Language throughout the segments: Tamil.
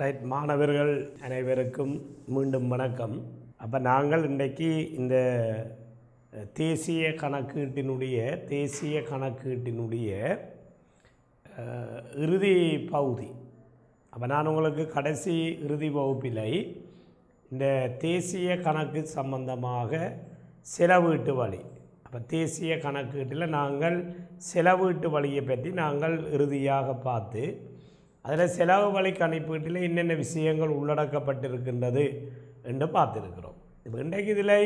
ரைட் மாணவர்கள் அனைவருக்கும் மீண்டும் வணக்கம் அப்போ நாங்கள் இன்றைக்கு இந்த தேசிய கணக்கீட்டினுடைய தேசிய கணக்கீட்டினுடைய இறுதி பகுதி அப்போ நான் உங்களுக்கு கடைசி இறுதி வகுப்பில் இந்த தேசிய கணக்கு சம்பந்தமாக செலவீட்டு வழி அப்போ தேசிய கணக்கீட்டில் நாங்கள் செலவீட்டு வழியை பற்றி நாங்கள் இறுதியாக பார்த்து அதில் செலவு வழி கணிப்பீட்டில் என்னென்ன விஷயங்கள் உள்ளடக்கப்பட்டிருக்கின்றது என்று பார்த்துருக்கிறோம் இப்போ இன்றைக்கு இதில்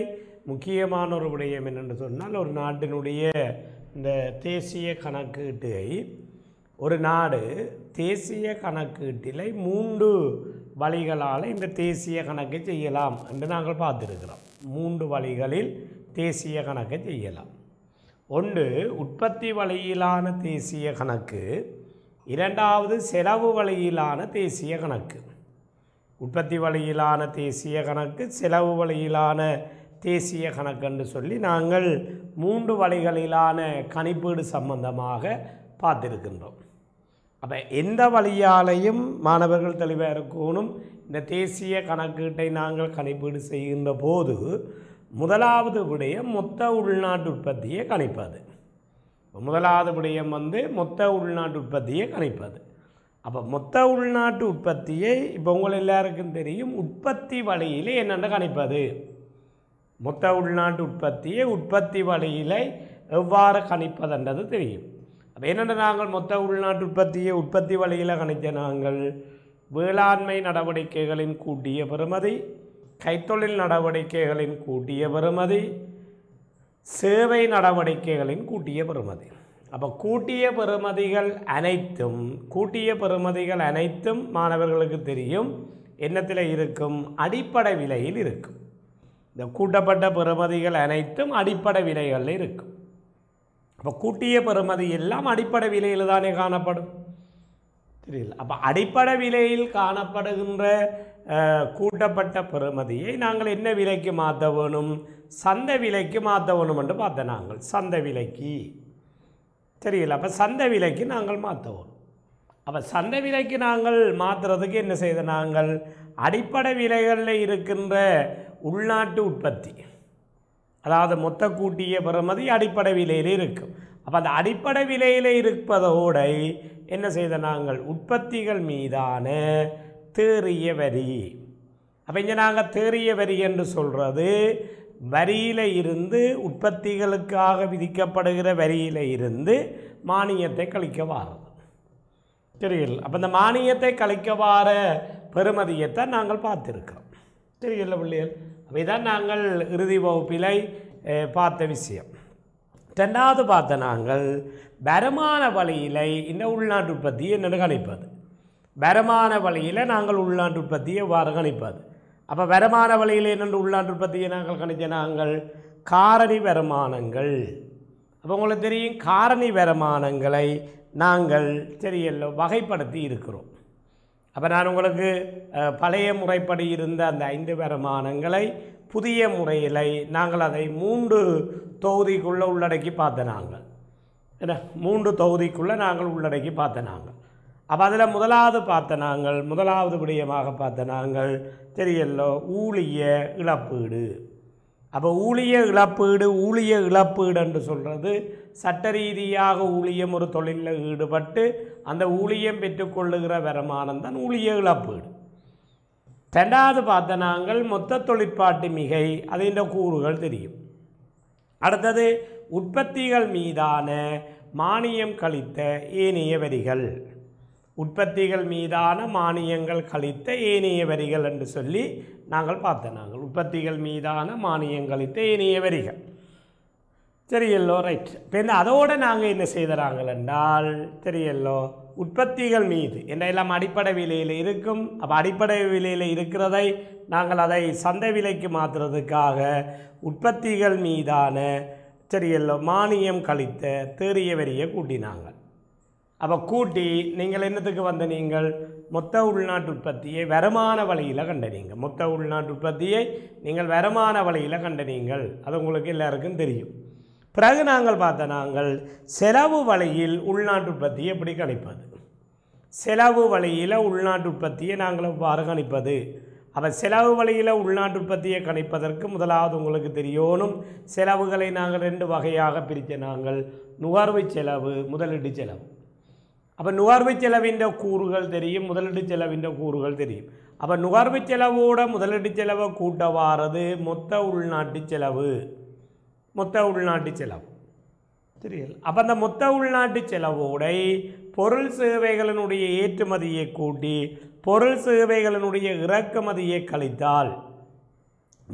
முக்கியமான ஒரு விடயம் என்னென்று சொன்னால் ஒரு நாட்டினுடைய இந்த தேசிய கணக்கீட்டை ஒரு நாடு தேசிய கணக்கீட்டில் மூன்று வழிகளால் இந்த தேசிய கணக்கை செய்யலாம் என்று நாங்கள் பார்த்துருக்கிறோம் மூன்று வழிகளில் தேசிய கணக்கை செய்யலாம் ஒன்று உற்பத்தி வழியிலான தேசிய கணக்கு இரண்டாவது செலவு வழியிலான தேசிய கணக்கு உற்பத்தி வழியிலான தேசிய கணக்கு செலவு வழியிலான தேசிய கணக்குன்னு சொல்லி நாங்கள் மூன்று வழிகளிலான கணிப்பீடு சம்பந்தமாக பார்த்துருக்கின்றோம் அப்போ எந்த வழியாலையும் மாணவர்கள் தெளிவாக இருக்கணும் இந்த தேசிய கணக்கீட்டை நாங்கள் கணிப்பீடு செய்கின்ற போது முதலாவது விடைய மொத்த உள்நாட்டு உற்பத்தியை கணிப்பது முதலாவது விடயம் வந்து மொத்த உள்நாட்டு உற்பத்தியை கணிப்பது அப்போ மொத்த உள்நாட்டு உற்பத்தியை இப்போ உங்கள் எல்லாருக்கும் தெரியும் உற்பத்தி வழியில் என்னென்ன கணிப்பது மொத்த உள்நாட்டு உற்பத்தியை உற்பத்தி வழியில் எவ்வாறு கணிப்பதுன்றது தெரியும் அப்போ என்னென்ன நாங்கள் மொத்த உள்நாட்டு உற்பத்தியை உற்பத்தி வழியில் கணித்த நாங்கள் வேளாண்மை நடவடிக்கைகளின் கூட்டிய பெறுமதி கைத்தொழில் நடவடிக்கைகளின் கூட்டிய பெறுமதி சேவை நடவடிக்கைகளின் கூட்டிய பெறுமதி அப்போ கூட்டிய பெறுமதிகள் அனைத்தும் கூட்டிய பெறுமதிகள் அனைத்தும் மாணவர்களுக்கு தெரியும் என்னத்தில் இருக்கும் அடிப்படை விலையில் இருக்கும் இந்த கூட்டப்பட்ட பெறுமதிகள் அனைத்தும் அடிப்படை விலைகளில் இருக்கும் அப்போ கூட்டிய பெறுமதி எல்லாம் அடிப்படை விலையில் தானே காணப்படும் தெரியல அப்போ அடிப்படை விலையில் காணப்படுகின்ற கூட்டப்பட்ட பெறுமதியை நாங்கள் என்ன விலைக்கு மாற்ற வேணும் சந்தை விலைக்கு மாற்ற என்று பார்த்தோம் நாங்கள் சந்தை விலைக்கு தெரியல அப்போ சந்தை விலைக்கு நாங்கள் மாற்றுவோம் அப்போ சந்தை விலைக்கு நாங்கள் மாற்றுறதுக்கு என்ன செய்த நாங்கள் அடிப்படை விலைகளில் இருக்கின்ற உள்நாட்டு உற்பத்தி அதாவது மொத்த கூட்டிய பிறமதி அடிப்படை விலையில் இருக்கும் அப்போ அந்த அடிப்படை விலையில் இருப்பதோட என்ன செய்த நாங்கள் உற்பத்திகள் மீதான தேறிய வரி அப்போ இங்கே நாங்கள் தேறிய வரி என்று சொல்கிறது வரியில் இருந்து உற்பத்திகளுக்காக விதிக்கப்படுகிற வரியில் இருந்து மானியத்தை கழிக்க வாரது சரியில் அப்போ இந்த மானியத்தை கழிக்க வார பெருமதியத்தை நாங்கள் பார்த்துருக்கிறோம் சரியில்லை பிள்ளைகள் அப்படிதான் நாங்கள் இறுதி வகுப்பில் பார்த்த விஷயம் ரெண்டாவது பார்த்த நாங்கள் வருமான வழியில் இந்த உள்நாட்டு உற்பத்தியை என்னென்னு கணிப்பது வருமான வழியில் நாங்கள் உள்நாட்டு உற்பத்தியை வார கணிப்பது அப்போ வருமான வழியில் என்னென்று உள்ளாண்டு பற்றி நாங்கள் கணிச்சினாங்கள் காரணி வருமானங்கள் அப்போ உங்களுக்கு தெரியும் காரணி வருமானங்களை நாங்கள் தெரியல வகைப்படுத்தி இருக்கிறோம் அப்போ நான் உங்களுக்கு பழைய முறைப்படி இருந்த அந்த ஐந்து வருமானங்களை புதிய முறையில் நாங்கள் அதை மூன்று தொகுதிக்குள்ளே உள்ளடக்கி பார்த்தனாங்க என்ன மூன்று தொகுதிக்குள்ளே நாங்கள் உள்ளடக்கி பார்த்தனாங்க அப்போ அதில் முதலாவது பார்த்த நாங்கள் முதலாவது விடயமாக பார்த்த நாங்கள் தெரியல ஊழிய இழப்பீடு அப்போ ஊழிய இழப்பீடு ஊழிய இழப்பீடு என்று சொல்கிறது சட்ட ரீதியாக ஊழியம் ஒரு தொழிலில் ஈடுபட்டு அந்த ஊழியம் பெற்றுக்கொள்ளுகிற வருமானம் தான் ஊழிய இழப்பீடு ரெண்டாவது பார்த்த நாங்கள் மொத்த தொழிற்பாட்டு மிகை அதின்ற கூறுகள் தெரியும் அடுத்தது உற்பத்திகள் மீதான மானியம் கழித்த ஏனைய வரிகள் உற்பத்திகள் மீதான மானியங்கள் கழித்த ஏனைய வரிகள் என்று சொல்லி நாங்கள் பார்த்த நாங்கள் உற்பத்திகள் மீதான மானியம் கழித்த ஏனைய வரிகள் தெரியல்லோ ரைட் இப்போ இந்த அதோடு நாங்கள் என்ன செய்தறாங்கள் என்றால் தெரியல்லோ உற்பத்திகள் மீது என்ன எல்லாம் அடிப்படை விலையில் இருக்கும் அப்போ அடிப்படை விலையில் இருக்கிறதை நாங்கள் அதை சந்தை விலைக்கு மாற்றுறதுக்காக உற்பத்திகள் மீதான தெரியல்லோ மானியம் கழித்த தேறிய வரியை கூட்டினாங்க அப்போ கூட்டி நீங்கள் என்னத்துக்கு வந்த நீங்கள் மொத்த உள்நாட்டு உற்பத்தியை வருமான வழியில் கண்டனீங்க மொத்த உள்நாட்டு உற்பத்தியை நீங்கள் வருமான வழியில் கண்டனீங்கள் அது உங்களுக்கு எல்லாருக்கும் தெரியும் பிறகு நாங்கள் பார்த்த நாங்கள் செலவு வழியில் உள்நாட்டு உற்பத்தியை எப்படி கணிப்பது செலவு வழியில் உள்நாட்டு உற்பத்தியை நாங்கள் எவ்வாறு கணிப்பது அப்போ செலவு வழியில் உள்நாட்டு உற்பத்தியை கணிப்பதற்கு முதலாவது உங்களுக்கு தெரியணும் செலவுகளை நாங்கள் ரெண்டு வகையாக பிரித்த நாங்கள் நுகர்வு செலவு முதலீட்டு செலவு அப்போ நுகர்வு செலவிൻ്റെ கூறுகள் தெரியும் முதலீடு செலவிൻ്റെ கூறுகள் தெரியும் அப்போ நுகர்வு செலவோட முதலீட்டு செலவை கூட்ட வாரது மொத்த உள்நாட்டு செலவு மொத்த உள்நாட்டு செலவு தெரியல அப்போ அந்த மொத்த உள்நாட்டு செலவோடை பொருள் சேவைகளினுடைய ஏற்றுமதியை கூட்டி பொருள் சேவைகளினுடைய இறக்குமதியை கழித்தால்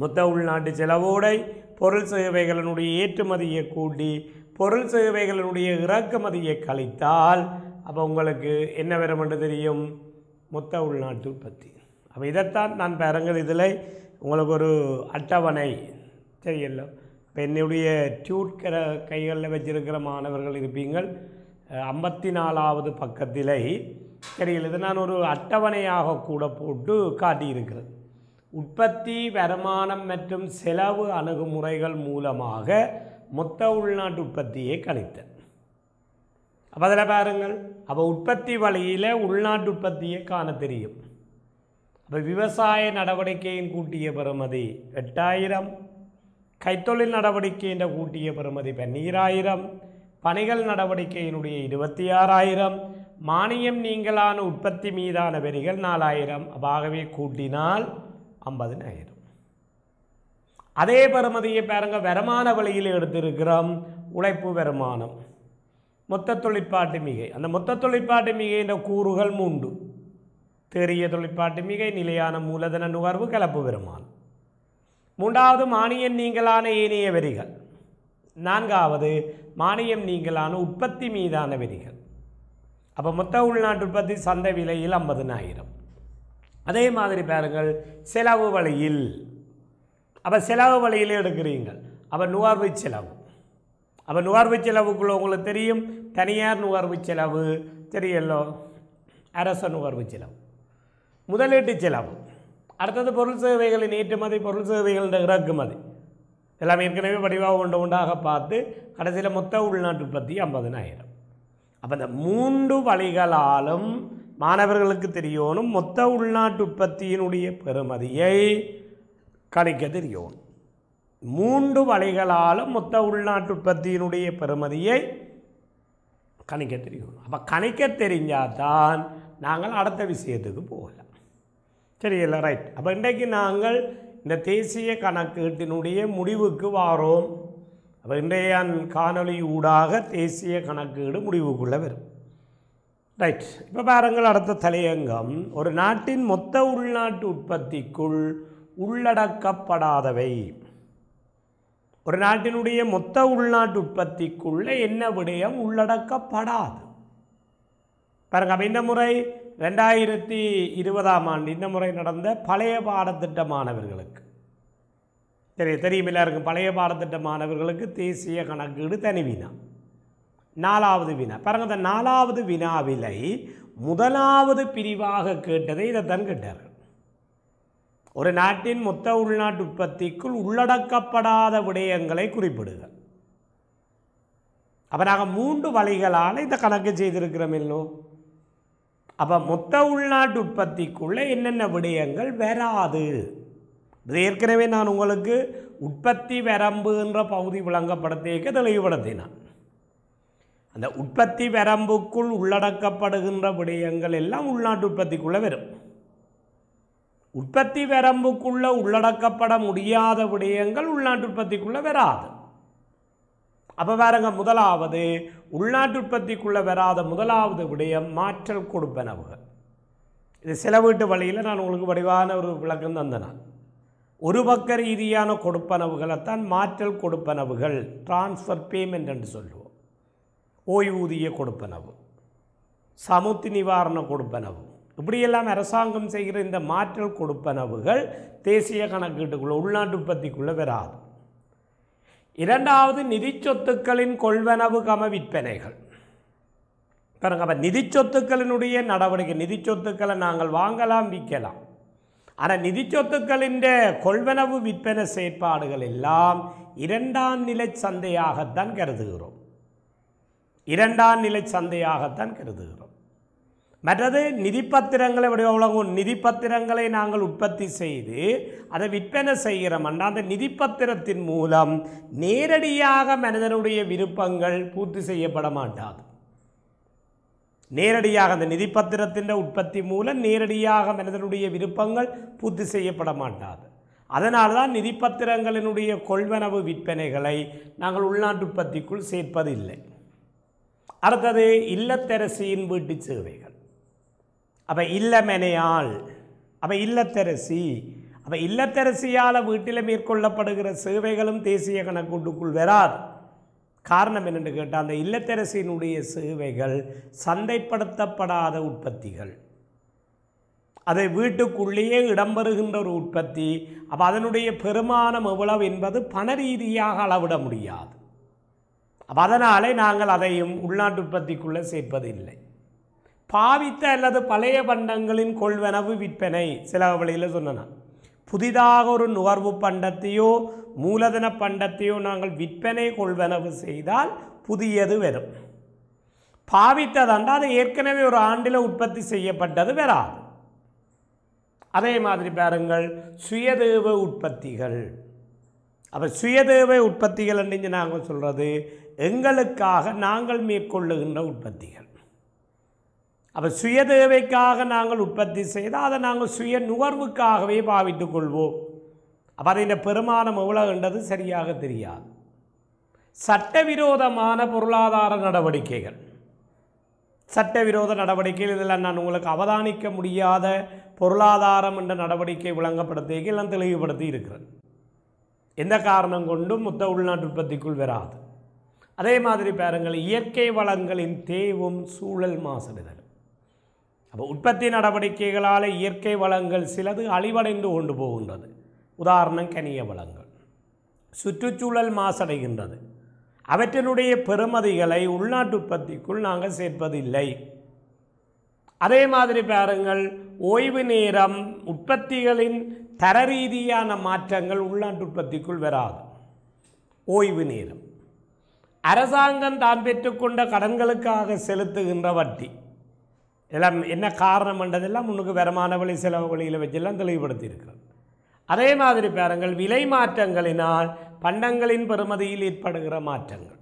மொத்த உள்நாட்டு செலவோடை பொருள் சேவைகளினுடைய ஏற்றுமதியை கூட்டி பொருள் சேவைகளினுடைய இறக்குமதியை கழித்தால் அப்போ உங்களுக்கு என்ன வரும் தெரியும் மொத்த உள்நாட்டு உற்பத்தி அப்போ இதைத்தான் நான் பாருங்கள் இதில் உங்களுக்கு ஒரு அட்டவணை தெரியல இப்போ என்னுடைய டியூட்கிற கைகளில் வச்சிருக்கிற மாணவர்கள் இருப்பீங்கள் ஐம்பத்தி நாலாவது பக்கத்தில் தெரியல இது நான் ஒரு அட்டவணையாக கூட போட்டு காட்டியிருக்கிறேன் உற்பத்தி வருமானம் மற்றும் செலவு அணுகுமுறைகள் மூலமாக மொத்த உள்நாட்டு உற்பத்தியை கணித்தேன் அப்போ அதில் பாருங்கள் அப்போ உற்பத்தி வழியில் உள்நாட்டு உற்பத்தியை காண தெரியும் அப்போ விவசாய நடவடிக்கையின் கூட்டிய பெறுமதி எட்டாயிரம் கைத்தொழில் நடவடிக்கையின் கூட்டிய பெறுமதி பன்னீராயிரம் பணிகள் நடவடிக்கையினுடைய இருபத்தி ஆறாயிரம் மானியம் நீங்களான உற்பத்தி மீதான வரிகள் நாலாயிரம் ஆகவே கூட்டினால் ஐம்பதினாயிரம் அதே பெறுமதியை பாருங்கள் வருமான வழியில் எடுத்திருக்கிறோம் உழைப்பு வருமானம் மொத்த தொழிற்பாட்டு மிகை அந்த மொத்த தொழிற்பாட்டு என்ற கூறுகள் மூன்று தெரிய தொழிற்பாட்டு மிகை நிலையான மூலதன நுகர்வு கலப்பு பெருமான் மூன்றாவது மானியம் நீங்களான ஏனைய வரிகள் நான்காவது மானியம் நீங்களான உற்பத்தி மீதான வரிகள் அப்போ மொத்த உள்நாட்டு உற்பத்தி சந்தை விலையில் ஐம்பதுனாயிரம் அதே மாதிரி பாருங்கள் செலவு வழியில் அப்போ செலவு வழியில் எடுக்கிறீங்கள் அப்போ நுகர்வு செலவு அப்போ நுகர்வு செலவுக்குள்ள உங்களுக்கு தெரியும் தனியார் நுகர்வு செலவு தெரியலோ அரச நுகர்வு செலவு முதலீட்டு செலவு அடுத்தது பொருள் சேவைகளின் ஏற்றுமதி பொருள் சேவைகளின் இறக்குமதி எல்லாம் ஏற்கனவே வடிவாக ஒன்று உண்டாக பார்த்து கடைசியில் மொத்த உள்நாட்டு உற்பத்தி ஐம்பதுனாயிரம் அப்போ இந்த மூன்று வழிகளாலும் மாணவர்களுக்கு தெரியணும் மொத்த உள்நாட்டு உற்பத்தியினுடைய பெறுமதியை கணிக்க தெரியணும் மூன்று வழிகளாலும் மொத்த உள்நாட்டு உற்பத்தியினுடைய பெறுமதியை கணிக்க தெரியணும் அப்போ கணிக்க தெரிஞ்சால் தான் நாங்கள் அடுத்த விஷயத்துக்கு போகலாம் சரியில்ல ரைட் அப்போ இன்றைக்கு நாங்கள் இந்த தேசிய கணக்கீட்டினுடைய முடிவுக்கு வாரோம் அப்போ இன்றைய காணொலி ஊடாக தேசிய கணக்கீடு முடிவுக்குள்ளே வரும் ரைட் இப்போ பாருங்கள் அடுத்த தலையங்கம் ஒரு நாட்டின் மொத்த உள்நாட்டு உற்பத்திக்குள் உள்ளடக்கப்படாதவை ஒரு நாட்டினுடைய மொத்த உள்நாட்டு உற்பத்திக்குள்ளே என்ன விடயம் உள்ளடக்கப்படாது பாருங்க அப்போ இந்த முறை ரெண்டாயிரத்தி இருபதாம் ஆண்டு இந்த முறை நடந்த பழைய பாடத்திட்ட மாணவர்களுக்கு சரி தெரியும் எல்லாருக்கும் பழைய பாடத்திட்ட மாணவர்களுக்கு தேசிய கணக்கீடு தனி வினா நாலாவது வினா பாருங்கள் அந்த நாலாவது வினாவிலை முதலாவது பிரிவாக கேட்டதை இதை தான் கேட்டார்கள் ஒரு நாட்டின் மொத்த உள்நாட்டு உற்பத்திக்குள் உள்ளடக்கப்படாத விடயங்களை குறிப்பிடுக அப்போ நாங்கள் மூன்று வழிகளால் இந்த கணக்கு செய்திருக்கிறோம் இல்லோ அப்போ மொத்த உள்நாட்டு உற்பத்திக்குள்ளே என்னென்ன விடயங்கள் வராது இது ஏற்கனவே நான் உங்களுக்கு உற்பத்தி வரம்புன்ற பகுதி விளங்கப்படுத்தியிருக்க தெளிவுபடுத்தினான் அந்த உற்பத்தி வரம்புக்குள் உள்ளடக்கப்படுகின்ற விடயங்கள் எல்லாம் உள்நாட்டு உற்பத்திக்குள்ளே வரும் உற்பத்தி வரம்புக்குள்ளே உள்ளடக்கப்பட முடியாத விடயங்கள் உள்நாட்டு உற்பத்திக்குள்ளே வராது அப்போ வேறங்க முதலாவது உள்நாட்டு உற்பத்திக்குள்ளே வராத முதலாவது விடயம் மாற்றல் கொடுப்பனவுகள் இது சில வீட்டு வழியில் நான் உங்களுக்கு வடிவான ஒரு விளக்கம் தந்தேன் ஒரு பக்க ரீதியான கொடுப்பனவுகளைத்தான் மாற்றல் கொடுப்பனவுகள் டிரான்ஸ்ஃபர் பேமெண்ட் என்று சொல்லுவோம் ஓய்வூதிய கொடுப்பனவு சமுத்தி நிவாரண கொடுப்பனவு இப்படியெல்லாம் அரசாங்கம் செய்கிற இந்த மாற்றல் கொடுப்பனவுகள் தேசிய கணக்கீட்டுக்குள்ளே உள்நாட்டு உற்பத்திக்குள்ளே வராது இரண்டாவது நிதி சொத்துக்களின் கொள்வனவு கம விற்பனைகள் பாருங்க அப்போ நிதி சொத்துக்களினுடைய நடவடிக்கை நிதி சொத்துக்களை நாங்கள் வாங்கலாம் விற்கலாம் ஆனால் நிதி சொத்துக்களின் கொள்வனவு விற்பனை செயற்பாடுகள் எல்லாம் இரண்டாம் நிலை சந்தையாகத்தான் கருதுகிறோம் இரண்டாம் நிலை சந்தையாகத்தான் கருதுகிறோம் மற்றது நிதிப்பத்திரங்களை வடிவழங்கும் நிதிப்பத்திரங்களை நாங்கள் உற்பத்தி செய்து அதை விற்பனை செய்கிறோம்னா அந்த நிதிப்பத்திரத்தின் மூலம் நேரடியாக மனிதனுடைய விருப்பங்கள் பூர்த்தி செய்யப்பட மாட்டாது நேரடியாக அந்த நிதிப்பத்திரத்தின் உற்பத்தி மூலம் நேரடியாக மனிதனுடைய விருப்பங்கள் பூர்த்தி செய்யப்பட மாட்டாது அதனால் தான் நிதிப்பத்திரங்களினுடைய கொள்வனவு விற்பனைகளை நாங்கள் உள்நாட்டு உற்பத்திக்குள் சேர்ப்பதில்லை அடுத்தது இல்லத்தரசியின் வீட்டு சேவைகள் அப்போ இல்லமெனையால் அப்போ இல்லத்தரசி அவள் இல்லத்தரசியால் வீட்டில் மேற்கொள்ளப்படுகிற சேவைகளும் தேசிய கணக்கூட்டுக்குள் வராது காரணம் என்னென்று கேட்டால் அந்த இல்லத்தரசியினுடைய சேவைகள் சந்தைப்படுத்தப்படாத உற்பத்திகள் அதை வீட்டுக்குள்ளேயே இடம்பெறுகின்ற ஒரு உற்பத்தி அப்போ அதனுடைய பெருமானம் எவ்வளவு என்பது பண ரீதியாக அளவிட முடியாது அப்போ அதனாலே நாங்கள் அதையும் உள்நாட்டு உற்பத்திக்குள்ளே சேர்ப்பதில்லை பாவித்த அல்லது பழைய பண்டங்களின் கொள்வனவு விற்பனை சில வழியில் சொன்னன புதிதாக ஒரு நுகர்வு பண்டத்தையோ மூலதன பண்டத்தையோ நாங்கள் விற்பனை கொள்வனவு செய்தால் புதியது வரும் பாவித்ததாண்டா அது ஏற்கனவே ஒரு ஆண்டில் உற்பத்தி செய்யப்பட்டது வராது அதே மாதிரி பாருங்கள் சுயதேவ உற்பத்திகள் அப்போ சுயதேவ உற்பத்திகள் அப்படின்னு நாங்கள் சொல்கிறது எங்களுக்காக நாங்கள் மேற்கொள்ளுகின்ற உற்பத்திகள் அப்போ சுய தேவைக்காக நாங்கள் உற்பத்தி செய்தால் அதை நாங்கள் சுய நுகர்வுக்காகவே பாவித்து கொள்வோம் அப்போ இந்த பெருமானம் எவ்வளவுன்றது சரியாக தெரியாது சட்டவிரோதமான பொருளாதார நடவடிக்கைகள் சட்டவிரோத நடவடிக்கைகள் இதெல்லாம் நான் உங்களுக்கு அவதானிக்க முடியாத பொருளாதாரம் என்ற நடவடிக்கை விளங்கப்படுத்தி எல்லாம் தெளிவுபடுத்தி இருக்கிறேன் எந்த காரணம் கொண்டும் மொத்த உள்நாட்டு உற்பத்திக்குள் வராது அதே மாதிரி பாருங்கள் இயற்கை வளங்களின் தேவும் சூழல் மாசடுதல் அப்போ உற்பத்தி நடவடிக்கைகளால் இயற்கை வளங்கள் சிலது அழிவடைந்து கொண்டு போகின்றது உதாரணம் கனிய வளங்கள் சுற்றுச்சூழல் மாசடைகின்றது அவற்றினுடைய பெருமதிகளை உள்நாட்டு உற்பத்திக்குள் நாங்கள் சேர்ப்பதில்லை அதே மாதிரி பாருங்கள் ஓய்வு நேரம் உற்பத்திகளின் தர ரீதியான மாற்றங்கள் உள்நாட்டு உற்பத்திக்குள் வராது ஓய்வு நேரம் அரசாங்கம் தான் பெற்றுக்கொண்ட கடன்களுக்காக செலுத்துகின்ற வட்டி எல்லாம் என்ன காரணம் என்றதெல்லாம் முன்னுக்கு வருமான வழி செலவு வழியில் வச்செல்லாம் தெளிவுபடுத்தியிருக்கிறது அதே மாதிரி பாருங்கள் விலை மாற்றங்களினால் பண்டங்களின் பெறுமதியில் ஏற்படுகிற மாற்றங்கள்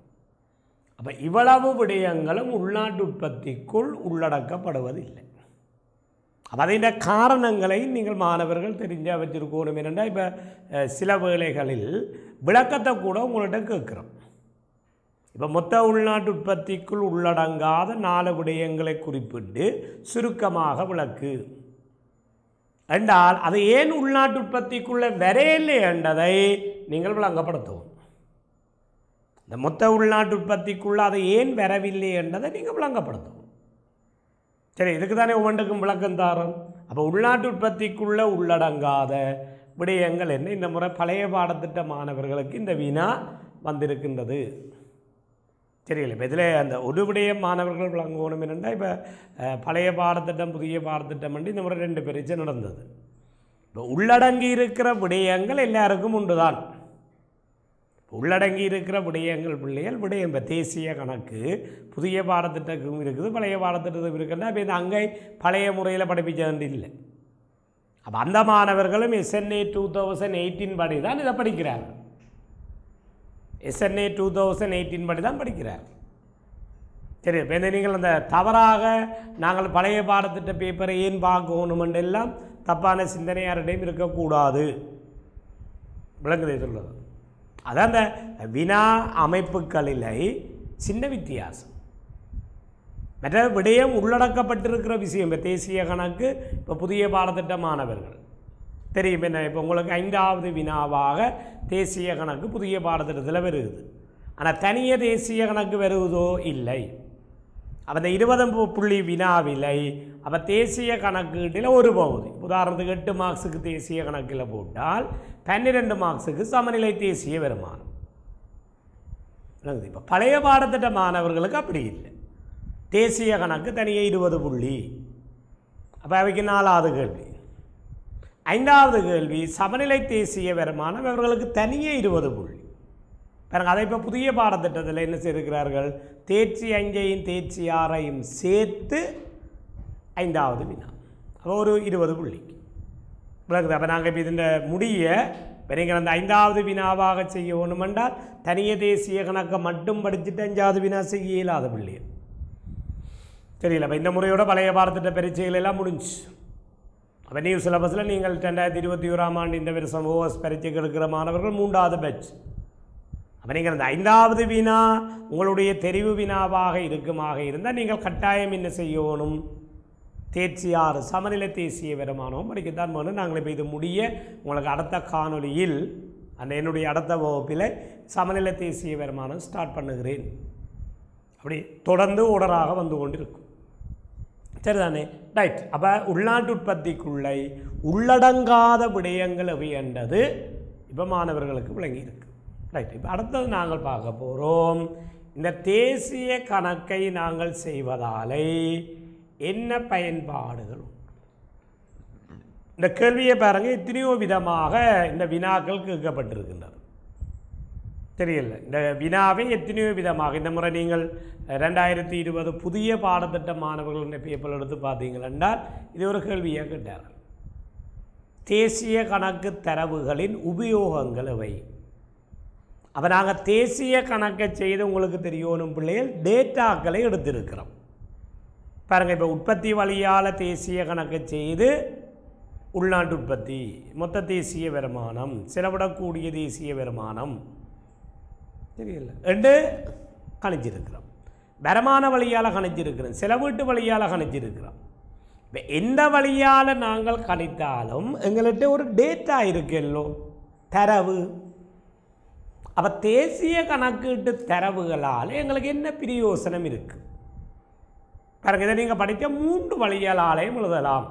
அப்போ இவ்வளவு விடயங்களும் உள்நாட்டு உற்பத்திக்குள் உள்ளடக்கப்படுவதில்லை அப்போ அதிண்ட காரணங்களை நீங்கள் மாணவர்கள் தெரிஞ்ச வச்சுருக்கணும் என்னென்னா இப்போ சில வேலைகளில் விளக்கத்தை கூட உங்கள்கிட்ட கேட்குறோம் இப்போ மொத்த உள்நாட்டு உற்பத்திக்குள் உள்ளடங்காத நாலு விடயங்களை குறிப்பிட்டு சுருக்கமாக விளக்கு என்றால் அது ஏன் உள்நாட்டு உற்பத்திக்குள்ளே வரையில்லை என்றதை நீங்கள் விளங்கப்படுத்தவும் இந்த மொத்த உள்நாட்டு உற்பத்திக்குள்ள அது ஏன் வரவில்லை என்றதை நீங்கள் விளங்கப்படுத்தவும் சரி இதுக்கு தானே ஒவ்வொன்றுக்கும் விளக்கம் தாரம் அப்போ உள்நாட்டு உற்பத்திக்குள்ளே உள்ளடங்காத விடயங்கள் என்ன இந்த முறை பழைய பாடத்திட்ட மாணவர்களுக்கு இந்த வீணா வந்திருக்கின்றது தெரியல இப்போ இதில் அந்த ஒரு விடயம் மாணவர்கள் விளங்கணும் என்னென்னா இப்போ பழைய பாடத்திட்டம் புதிய பாடத்திட்டம் வண்டி இந்த முறை ரெண்டு பேரிச்சு நடந்தது இப்போ உள்ளடங்கி இருக்கிற விடயங்கள் எல்லாருக்கும் உண்டு தான் உள்ளடங்கி இருக்கிற விடயங்கள் பிள்ளைகள் விடயம் இப்போ தேசிய கணக்கு புதிய பாடத்திட்டக்கும் இருக்குது பழைய பாடத்திட்டத்தும் இருக்குன்னா இப்போ இது அங்கே பழைய முறையில் படிப்பிச்சது இல்லை அப்போ அந்த மாணவர்களும் எஸ்என்ஏ டூ தௌசண்ட் எயிட்டின் படி தான் இதை படிக்கிறார்கள் எஸ்என்ஏ டூ தௌசண்ட் எயிட்டின் படி தான் படிக்கிறார் சரி இப்போ நீங்கள் அந்த தவறாக நாங்கள் பழைய பாடத்திட்ட பேப்பரை ஏன் பார்க்கணுமென்று எல்லாம் தப்பான சிந்தனை யாரிடையும் இருக்கக்கூடாது விளங்குதை சொல்லுது அதான் அந்த வினா அமைப்புகளில் சின்ன வித்தியாசம் மற்ற விடயம் உள்ளடக்கப்பட்டிருக்கிற விஷயம் இப்போ தேசிய கணக்கு இப்போ புதிய பாடத்திட்ட மாணவர்கள் தெரியும் என்ன இப்போ உங்களுக்கு ஐந்தாவது வினாவாக தேசிய கணக்கு புதிய பாடத்திட்டத்தில் வருகுது ஆனால் தனிய தேசிய கணக்கு வருவதோ இல்லை அப்போ இந்த இருபது புள்ளி வினாவிலை அப்போ தேசிய கணக்கீட்டில் ஒரு பகுதி உதாரணத்துக்கு எட்டு மார்க்ஸுக்கு தேசிய கணக்கில் போட்டால் பன்னிரெண்டு மார்க்ஸுக்கு சமநிலை தேசிய வருமானம் இப்போ பழைய பாடத்திட்ட மாணவர்களுக்கு அப்படி இல்லை தேசிய கணக்கு தனியே இருபது புள்ளி அப்போ அவைக்கு நாலாவது கேள்வி ஐந்தாவது கேள்வி சமநிலை தேசிய வருமானம் இவர்களுக்கு தனியே இருபது புள்ளி பாருங்கள் அதை இப்போ புதிய பாடத்திட்டத்தில் என்ன செய்திருக்கிறார்கள் தேர்ச்சி அஞ்சையும் தேர்ச்சி ஆறையும் சேர்த்து ஐந்தாவது வினா அப்போ ஒரு இருபது புள்ளி விளக்குது அப்போ நாங்கள் இப்போ இதில் முடிய நீங்கள் அந்த ஐந்தாவது வினாவாக செய்ய வேண்டுமென்றால் தனிய தேசிய கணக்கை மட்டும் படிச்சுட்டு அஞ்சாவது வினா செய்ய இயலாத பிள்ளைகள் தெரியல இப்போ இந்த முறையோட பழைய பாடத்திட்ட பரீட்சைகள் எல்லாம் முடிஞ்சு ரெவென்யூ சிலபஸில் நீங்கள் ரெண்டாயிரத்தி இருபத்தி ஓராம் ஆண்டு இந்த வருஷம் ஓஎஸ் பரீட்சைக்கு எடுக்கிற மாணவர்கள் மூன்றாவது பேட்ச் அப்போ நீங்கள் இந்த ஐந்தாவது வினா உங்களுடைய தெரிவு வினாவாக இருக்குமாக இருந்தால் நீங்கள் கட்டாயம் என்ன செய்யணும் தேர்ச்சி ஆறு சமநிலை தேசிய வருமானம் படிக்கத்தான் போகணும் நாங்கள் இப்போ இது முடிய உங்களுக்கு அடுத்த காணொலியில் அந்த என்னுடைய அடுத்த வகுப்பில் சமநிலை தேசிய வருமானம் ஸ்டார்ட் பண்ணுகிறேன் அப்படி தொடர்ந்து ஓடராக வந்து கொண்டிருக்கும் சரிதானே ரைட் அப்போ உள்நாட்டு உற்பத்திக்குள்ளே உள்ளடங்காத விடயங்கள் அவை என்றது இப்போ மாணவர்களுக்கு விளங்கியிருக்கு ரைட் இப்போ அடுத்தது நாங்கள் பார்க்க போகிறோம் இந்த தேசிய கணக்கை நாங்கள் செய்வதாலே என்ன பயன்பாடுகள் இந்த கேள்வியை பாருங்கள் எத்தனையோ விதமாக இந்த வினாக்கள் கேட்கப்பட்டிருக்கின்றன தெரியல இந்த வினாவே எத்தனையோ விதமாக இந்த முறை நீங்கள் ரெண்டாயிரத்தி இருபது புதிய பாடத்திட்ட மாணவர்கள் பேப்பர் எடுத்து பார்த்தீங்கள் என்றால் இது ஒரு கேள்வியாக கேட்டார் தேசிய கணக்கு தரவுகளின் உபயோகங்கள் அவை அப்போ நாங்கள் தேசிய கணக்கை செய்து உங்களுக்கு தெரியணும் பிள்ளைகள் டேட்டாக்களை எடுத்திருக்கிறோம் பாருங்கள் இப்போ உற்பத்தி வழியால் தேசிய கணக்கை செய்து உள்நாட்டு உற்பத்தி மொத்த தேசிய வருமானம் செலவிடக்கூடிய தேசிய வருமானம் தெரியல ரெண்டு கணிச்சிருக்கிறோம் வரமான வழியால் கணிச்சிருக்கிறோம் செலவீட்டு வீட்டு வழியால் கணிச்சிருக்கிறோம் இப்போ எந்த வழியால் நாங்கள் கணித்தாலும் எங்கள்கிட்ட ஒரு டேட்டா இருக்குல்லோ தரவு அப்போ தேசிய கணக்கீட்டு தரவுகளால் எங்களுக்கு என்ன பிரயோசனம் இருக்குது பிறகு இதை நீங்கள் படித்த மூன்று வழியால் ஆலயம் எழுதலாம்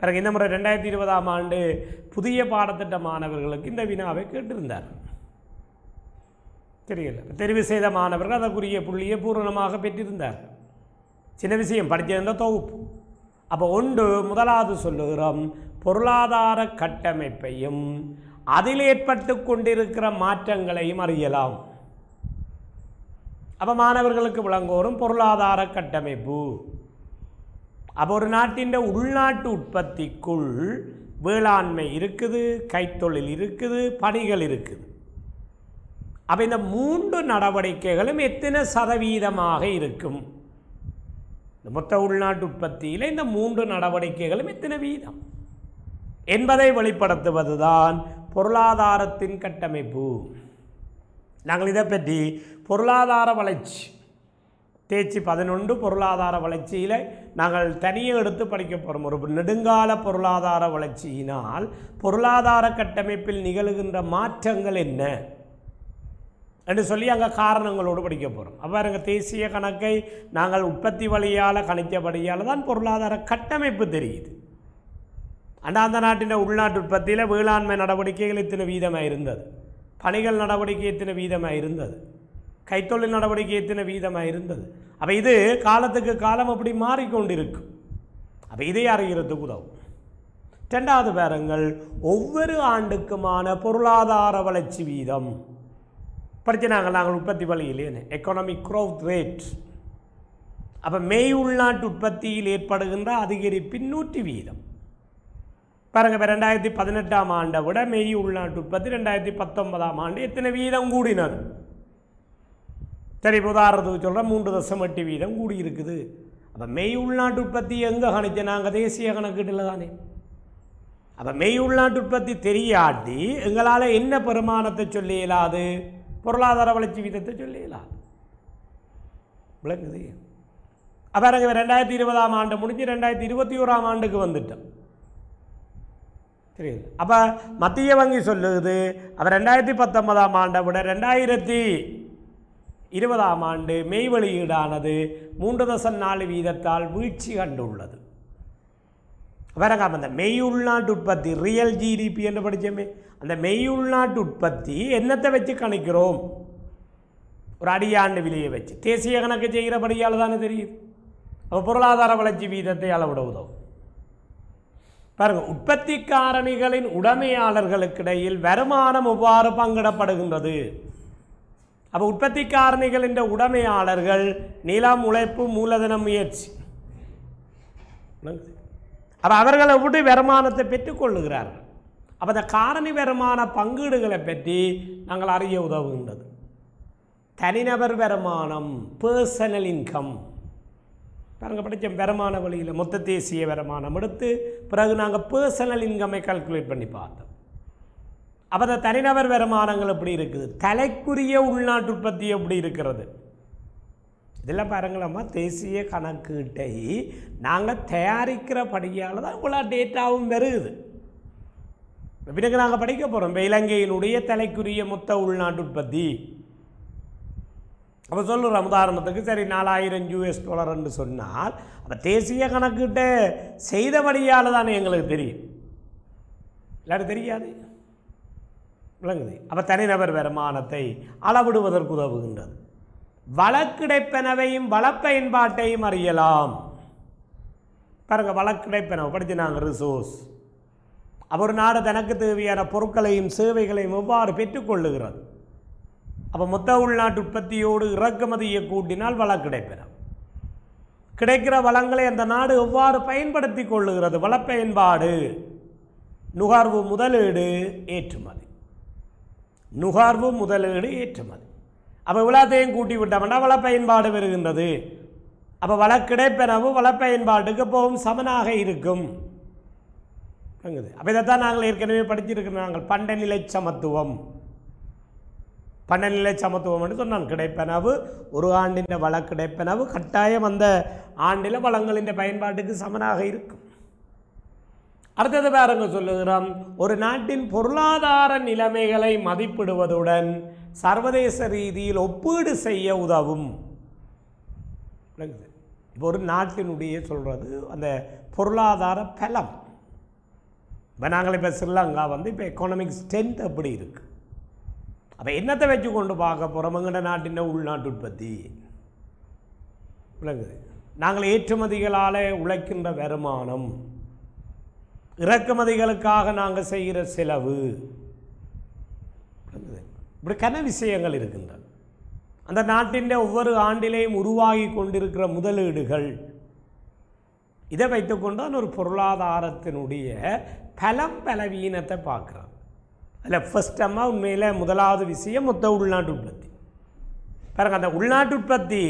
பிறகு இந்த முறை ரெண்டாயிரத்தி இருபதாம் ஆண்டு புதிய பாடத்திட்ட மாணவர்களுக்கு இந்த வினாவை கேட்டிருந்தார் தெரியல தெரிவு செய்த மாணவர்கள் அதற்குரிய புள்ளியை பூரணமாக பெற்றிருந்தார் சின்ன விஷயம் படித்திருந்த தொகுப்பு அப்போ ஒன்று முதலாவது சொல்லுகிறோம் பொருளாதார கட்டமைப்பையும் அதில் ஏற்பட்டு கொண்டிருக்கிற மாற்றங்களையும் அறியலாம் அப்போ மாணவர்களுக்கு விளங்கோறும் பொருளாதார கட்டமைப்பு அப்போ ஒரு நாட்டின் உள்நாட்டு உற்பத்திக்குள் வேளாண்மை இருக்குது கைத்தொழில் இருக்குது பணிகள் இருக்குது அப்போ இந்த மூன்று நடவடிக்கைகளும் எத்தனை சதவீதமாக இருக்கும் இந்த மொத்த உள்நாட்டு உற்பத்தியில் இந்த மூன்று நடவடிக்கைகளும் எத்தனை வீதம் என்பதை வெளிப்படுத்துவதுதான் பொருளாதாரத்தின் கட்டமைப்பு நாங்கள் இதை பற்றி பொருளாதார வளர்ச்சி தேர்ச்சி பதினொன்று பொருளாதார வளர்ச்சியில் நாங்கள் தனியே எடுத்து படிக்க போகிறோம் ஒரு நெடுங்கால பொருளாதார வளர்ச்சியினால் பொருளாதார கட்டமைப்பில் நிகழ்கின்ற மாற்றங்கள் என்ன என்று சொல்லி அங்கே காரணங்களோடு படிக்க போகிறோம் அப்போ எங்கள் தேசிய கணக்கை நாங்கள் உற்பத்தி வழியால் கணித்தபடியால் தான் பொருளாதார கட்டமைப்பு தெரியுது அந்த நாட்டின் உள்நாட்டு உற்பத்தியில் வேளாண்மை நடவடிக்கைகள் இத்தனை வீதமாக இருந்தது பணிகள் நடவடிக்கை இத்தனை வீதமாக இருந்தது கைத்தொழில் நடவடிக்கை இத்தனை வீதமாக இருந்தது அப்போ இது காலத்துக்கு காலம் அப்படி மாறிக்கொண்டிருக்கும் அப்போ இதை அறிகிறதுக்கு உதவும் ரெண்டாவது பேருங்கள் ஒவ்வொரு ஆண்டுக்குமான பொருளாதார வளர்ச்சி வீதம் படித்தனாங்க நாங்கள் உற்பத்தி வழியிலேன்னு எக்கனாமிக் க்ரோத் ரேட் அப்போ மெய் உள்நாட்டு உற்பத்தியில் ஏற்படுகின்ற அதிகரிப்பின் நூற்றி வீதம் பாருங்கள் இப்போ ரெண்டாயிரத்தி பதினெட்டாம் ஆண்டை விட மெய் உள்நாட்டு உற்பத்தி ரெண்டாயிரத்தி பத்தொன்பதாம் ஆண்டு எத்தனை வீதம் கூடினது சரி இப்போ உதாரணத்துக்கு சொல்கிறேன் மூன்று தசம் எட்டு வீதம் கூடி இருக்குது அப்போ மெய் உள்நாட்டு உற்பத்தி எங்கே கணிச்ச நாங்கள் தேசிய கணக்கீட்டில் தானே அப்போ மெய் உள்நாட்டு உற்பத்தி தெரியாட்டி எங்களால் என்ன பெருமானத்தை சொல்லி இயலாது பொருளாதார வளர்ச்சி வீதத்தை சொல்லிடலாம் விளங்குது அப்போ எனக்கு ரெண்டாயிரத்தி இருபதாம் ஆண்டு முடிஞ்சு ரெண்டாயிரத்தி இருபத்தி ஓராம் ஆண்டுக்கு வந்துட்டோம் தெரியுது அப்போ மத்திய வங்கி சொல்லுது அப்போ ரெண்டாயிரத்தி பத்தொன்பதாம் ஆண்டை விட ரெண்டாயிரத்தி இருபதாம் ஆண்டு மெய் வெளியீடானது மூன்று தசம் நாலு வீதத்தால் வீழ்ச்சி கண்டுள்ளது வேறங்காம இந்த மெய் உள்நாட்டு உற்பத்தி ரியல் ஜிடிபி என்று படித்தோமே அந்த மெய் உள்நாட்டு உற்பத்தி என்னத்தை வச்சு கணிக்கிறோம் ஒரு அடியாண்டு விலையை வச்சு தேசிய கணக்கு செய்கிறபடியால் தானே தெரியுது அப்போ பொருளாதார வளர்ச்சி வீதத்தை அளவிட உதவும் பாருங்கள் உற்பத்தி காரணிகளின் உடைமையாளர்களுக்கிடையில் வருமானம் எவ்வாறு பங்கிடப்படுகின்றது அப்போ உற்பத்தி காரணிகளின் உடைமையாளர்கள் நிலம் உழைப்பு மூலதன முயற்சி அப்போ அவர்களை விட்டு வருமானத்தை பெற்றுக்கொள்ளுகிறார்கள் அப்போ காரணி காரணிபரமான பங்கீடுகளை பற்றி நாங்கள் அறிய உதவுகின்றது தனிநபர் வருமானம் பர்சனல் இன்கம் பாருங்கள் படித்தோம் வருமான வழியில் மொத்த தேசிய வருமானம் எடுத்து பிறகு நாங்கள் பர்சனல் இன்கம்மை கால்குலேட் பண்ணி பார்த்தோம் அப்போ அந்த தனிநபர் வருமானங்கள் எப்படி இருக்குது தலைக்குரிய உள்நாட்டு உற்பத்தி எப்படி இருக்கிறது இதெல்லாம் பாருங்களம்மா தேசிய கணக்கீட்டை நாங்கள் தயாரிக்கிறபடியால் தான் இவ்வளோ டேட்டாவும் வருகுது பிறகு நாங்கள் படிக்க போகிறோம் இலங்கையினுடைய தலைக்குரிய மொத்த உள்நாட்டு உற்பத்தி அப்போ சொல்லுறோம் உதாரணத்துக்கு சரி நாலாயிரம் யூஎஸ் டாலர்னு என்று சொன்னால் அப்போ தேசிய கணக்கிட்ட செய்தபடியால் தானே எங்களுக்கு தெரியும் இல்லாட்டி தெரியாது விளங்குது அப்போ தனிநபர் வருமானத்தை அளவிடுவதற்கு உதவுகின்றது வழக்கிடைப்பெனவையும் வளப்பயன்பாட்டையும் அறியலாம் பாருங்கள் வழக்கிடைப்பெனவை படித்து நாங்கள் ரிசோர்ஸ் அவர் நாடு தனக்கு தேவையான பொருட்களையும் சேவைகளையும் எவ்வாறு பெற்றுக்கொள்ளுகிறது அப்போ மொத்த உள்நாட்டு உற்பத்தியோடு இறக்குமதியை கூட்டினால் வளம் கிடைப்பெறும் கிடைக்கிற வளங்களை அந்த நாடு எவ்வாறு பயன்படுத்தி கொள்ளுகிறது வளப்பயன்பாடு நுகர்வு முதலீடு ஏற்றுமதி நுகர்வு முதலீடு ஏற்றுமதி அப்போ விழாத்தையும் கூட்டி விட்டோம்னா வளப்பயன்பாடு வருகின்றது அப்போ வள கிடைப்பெறவு வளப்பயன்பாட்டுக்கு போகும் சமனாக இருக்கும் அங்குது அப்போ இதை தான் நாங்கள் ஏற்கனவே படிச்சிருக்கிறோம் நாங்கள் பண்டநிலை சமத்துவம் பண்டநிலை சமத்துவம் என்று சொன்னான் கிடைப்பனவு ஒரு ஆண்டின் வள கிடைப்பனவு கட்டாயம் அந்த ஆண்டில் வளங்களின் பயன்பாட்டுக்கு சமனாக இருக்கும் அடுத்தது பாருங்க சொல்லுகிறோம் ஒரு நாட்டின் பொருளாதார நிலைமைகளை மதிப்பிடுவதுடன் சர்வதேச ரீதியில் ஒப்பீடு செய்ய உதவும் இப்போ ஒரு நாட்டினுடைய சொல்கிறது அந்த பொருளாதார பலம் இப்போ நாங்கள் இப்போ ஸ்ரீலங்கா வந்து இப்போ எக்கானமிக் ஸ்ட்ரென்த் அப்படி இருக்குது அப்போ என்னத்தை வச்சு கொண்டு பார்க்க போகிறோம் எங்கள்ட நாட்டின் உள்நாட்டு உற்பத்தி விளங்குது நாங்கள் ஏற்றுமதிகளால் உழைக்கின்ற வருமானம் இறக்குமதிகளுக்காக நாங்கள் செய்கிற செலவு இப்படி கன விஷயங்கள் இருக்கின்றன அந்த நாட்டின் ஒவ்வொரு ஆண்டிலேயும் உருவாகி கொண்டிருக்கிற முதலீடுகள் இதை வைத்துக்கொண்டு ஒரு பொருளாதாரத்தினுடைய பலம் பலவீனத்தை பார்க்குறான் அதில் ஃபஸ்ட் அம்மா உண்மையில் முதலாவது விஷயம் மொத்த உள்நாட்டு உற்பத்தி பாருங்கள் அந்த உள்நாட்டு உற்பத்தி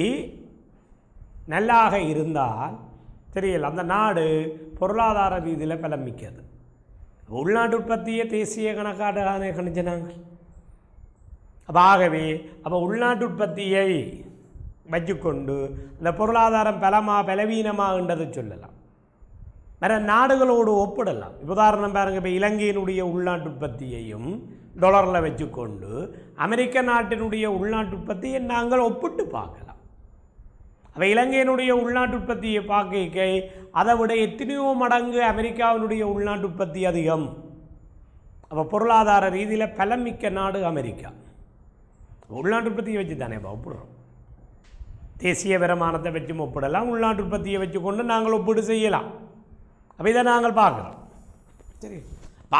நல்லாக இருந்தால் தெரியல அந்த நாடு பொருளாதார ரீதியில் பலம் மிக்கது உள்நாட்டு உற்பத்தியை தேசிய கணக்காட்டான கணிச்சினாங்க அப்போ ஆகவே அப்போ உள்நாட்டு உற்பத்தியை வச்சுக்கொண்டு அந்த பொருளாதாரம் பலமாக பலவீனமாகன்றதை சொல்லலாம் வேறு நாடுகளோடு ஒப்பிடலாம் உதாரணம் பாருங்கள் இப்போ இலங்கையினுடைய உள்நாட்டு உற்பத்தியையும் டொலரில் வச்சுக்கொண்டு அமெரிக்க நாட்டினுடைய உள்நாட்டு உற்பத்தியை நாங்கள் ஒப்பிட்டு பார்க்கலாம் அவை இலங்கையினுடைய உள்நாட்டு உற்பத்தியை பார்க்க அதை விட எத்தனையோ மடங்கு அமெரிக்காவினுடைய உள்நாட்டு உற்பத்தி அதிகம் அப்போ பொருளாதார ரீதியில் பலமிக்க நாடு அமெரிக்கா உள்நாட்டு உற்பத்தியை வச்சு தானே ஒப்பிடுறோம் தேசிய வருமானத்தை வச்சும் ஒப்பிடலாம் உள்நாட்டு உற்பத்தியை வச்சுக்கொண்டு நாங்கள் ஒப்பீடு செய்யலாம் அப்போ இதை நாங்கள் பார்க்குறோம் சரி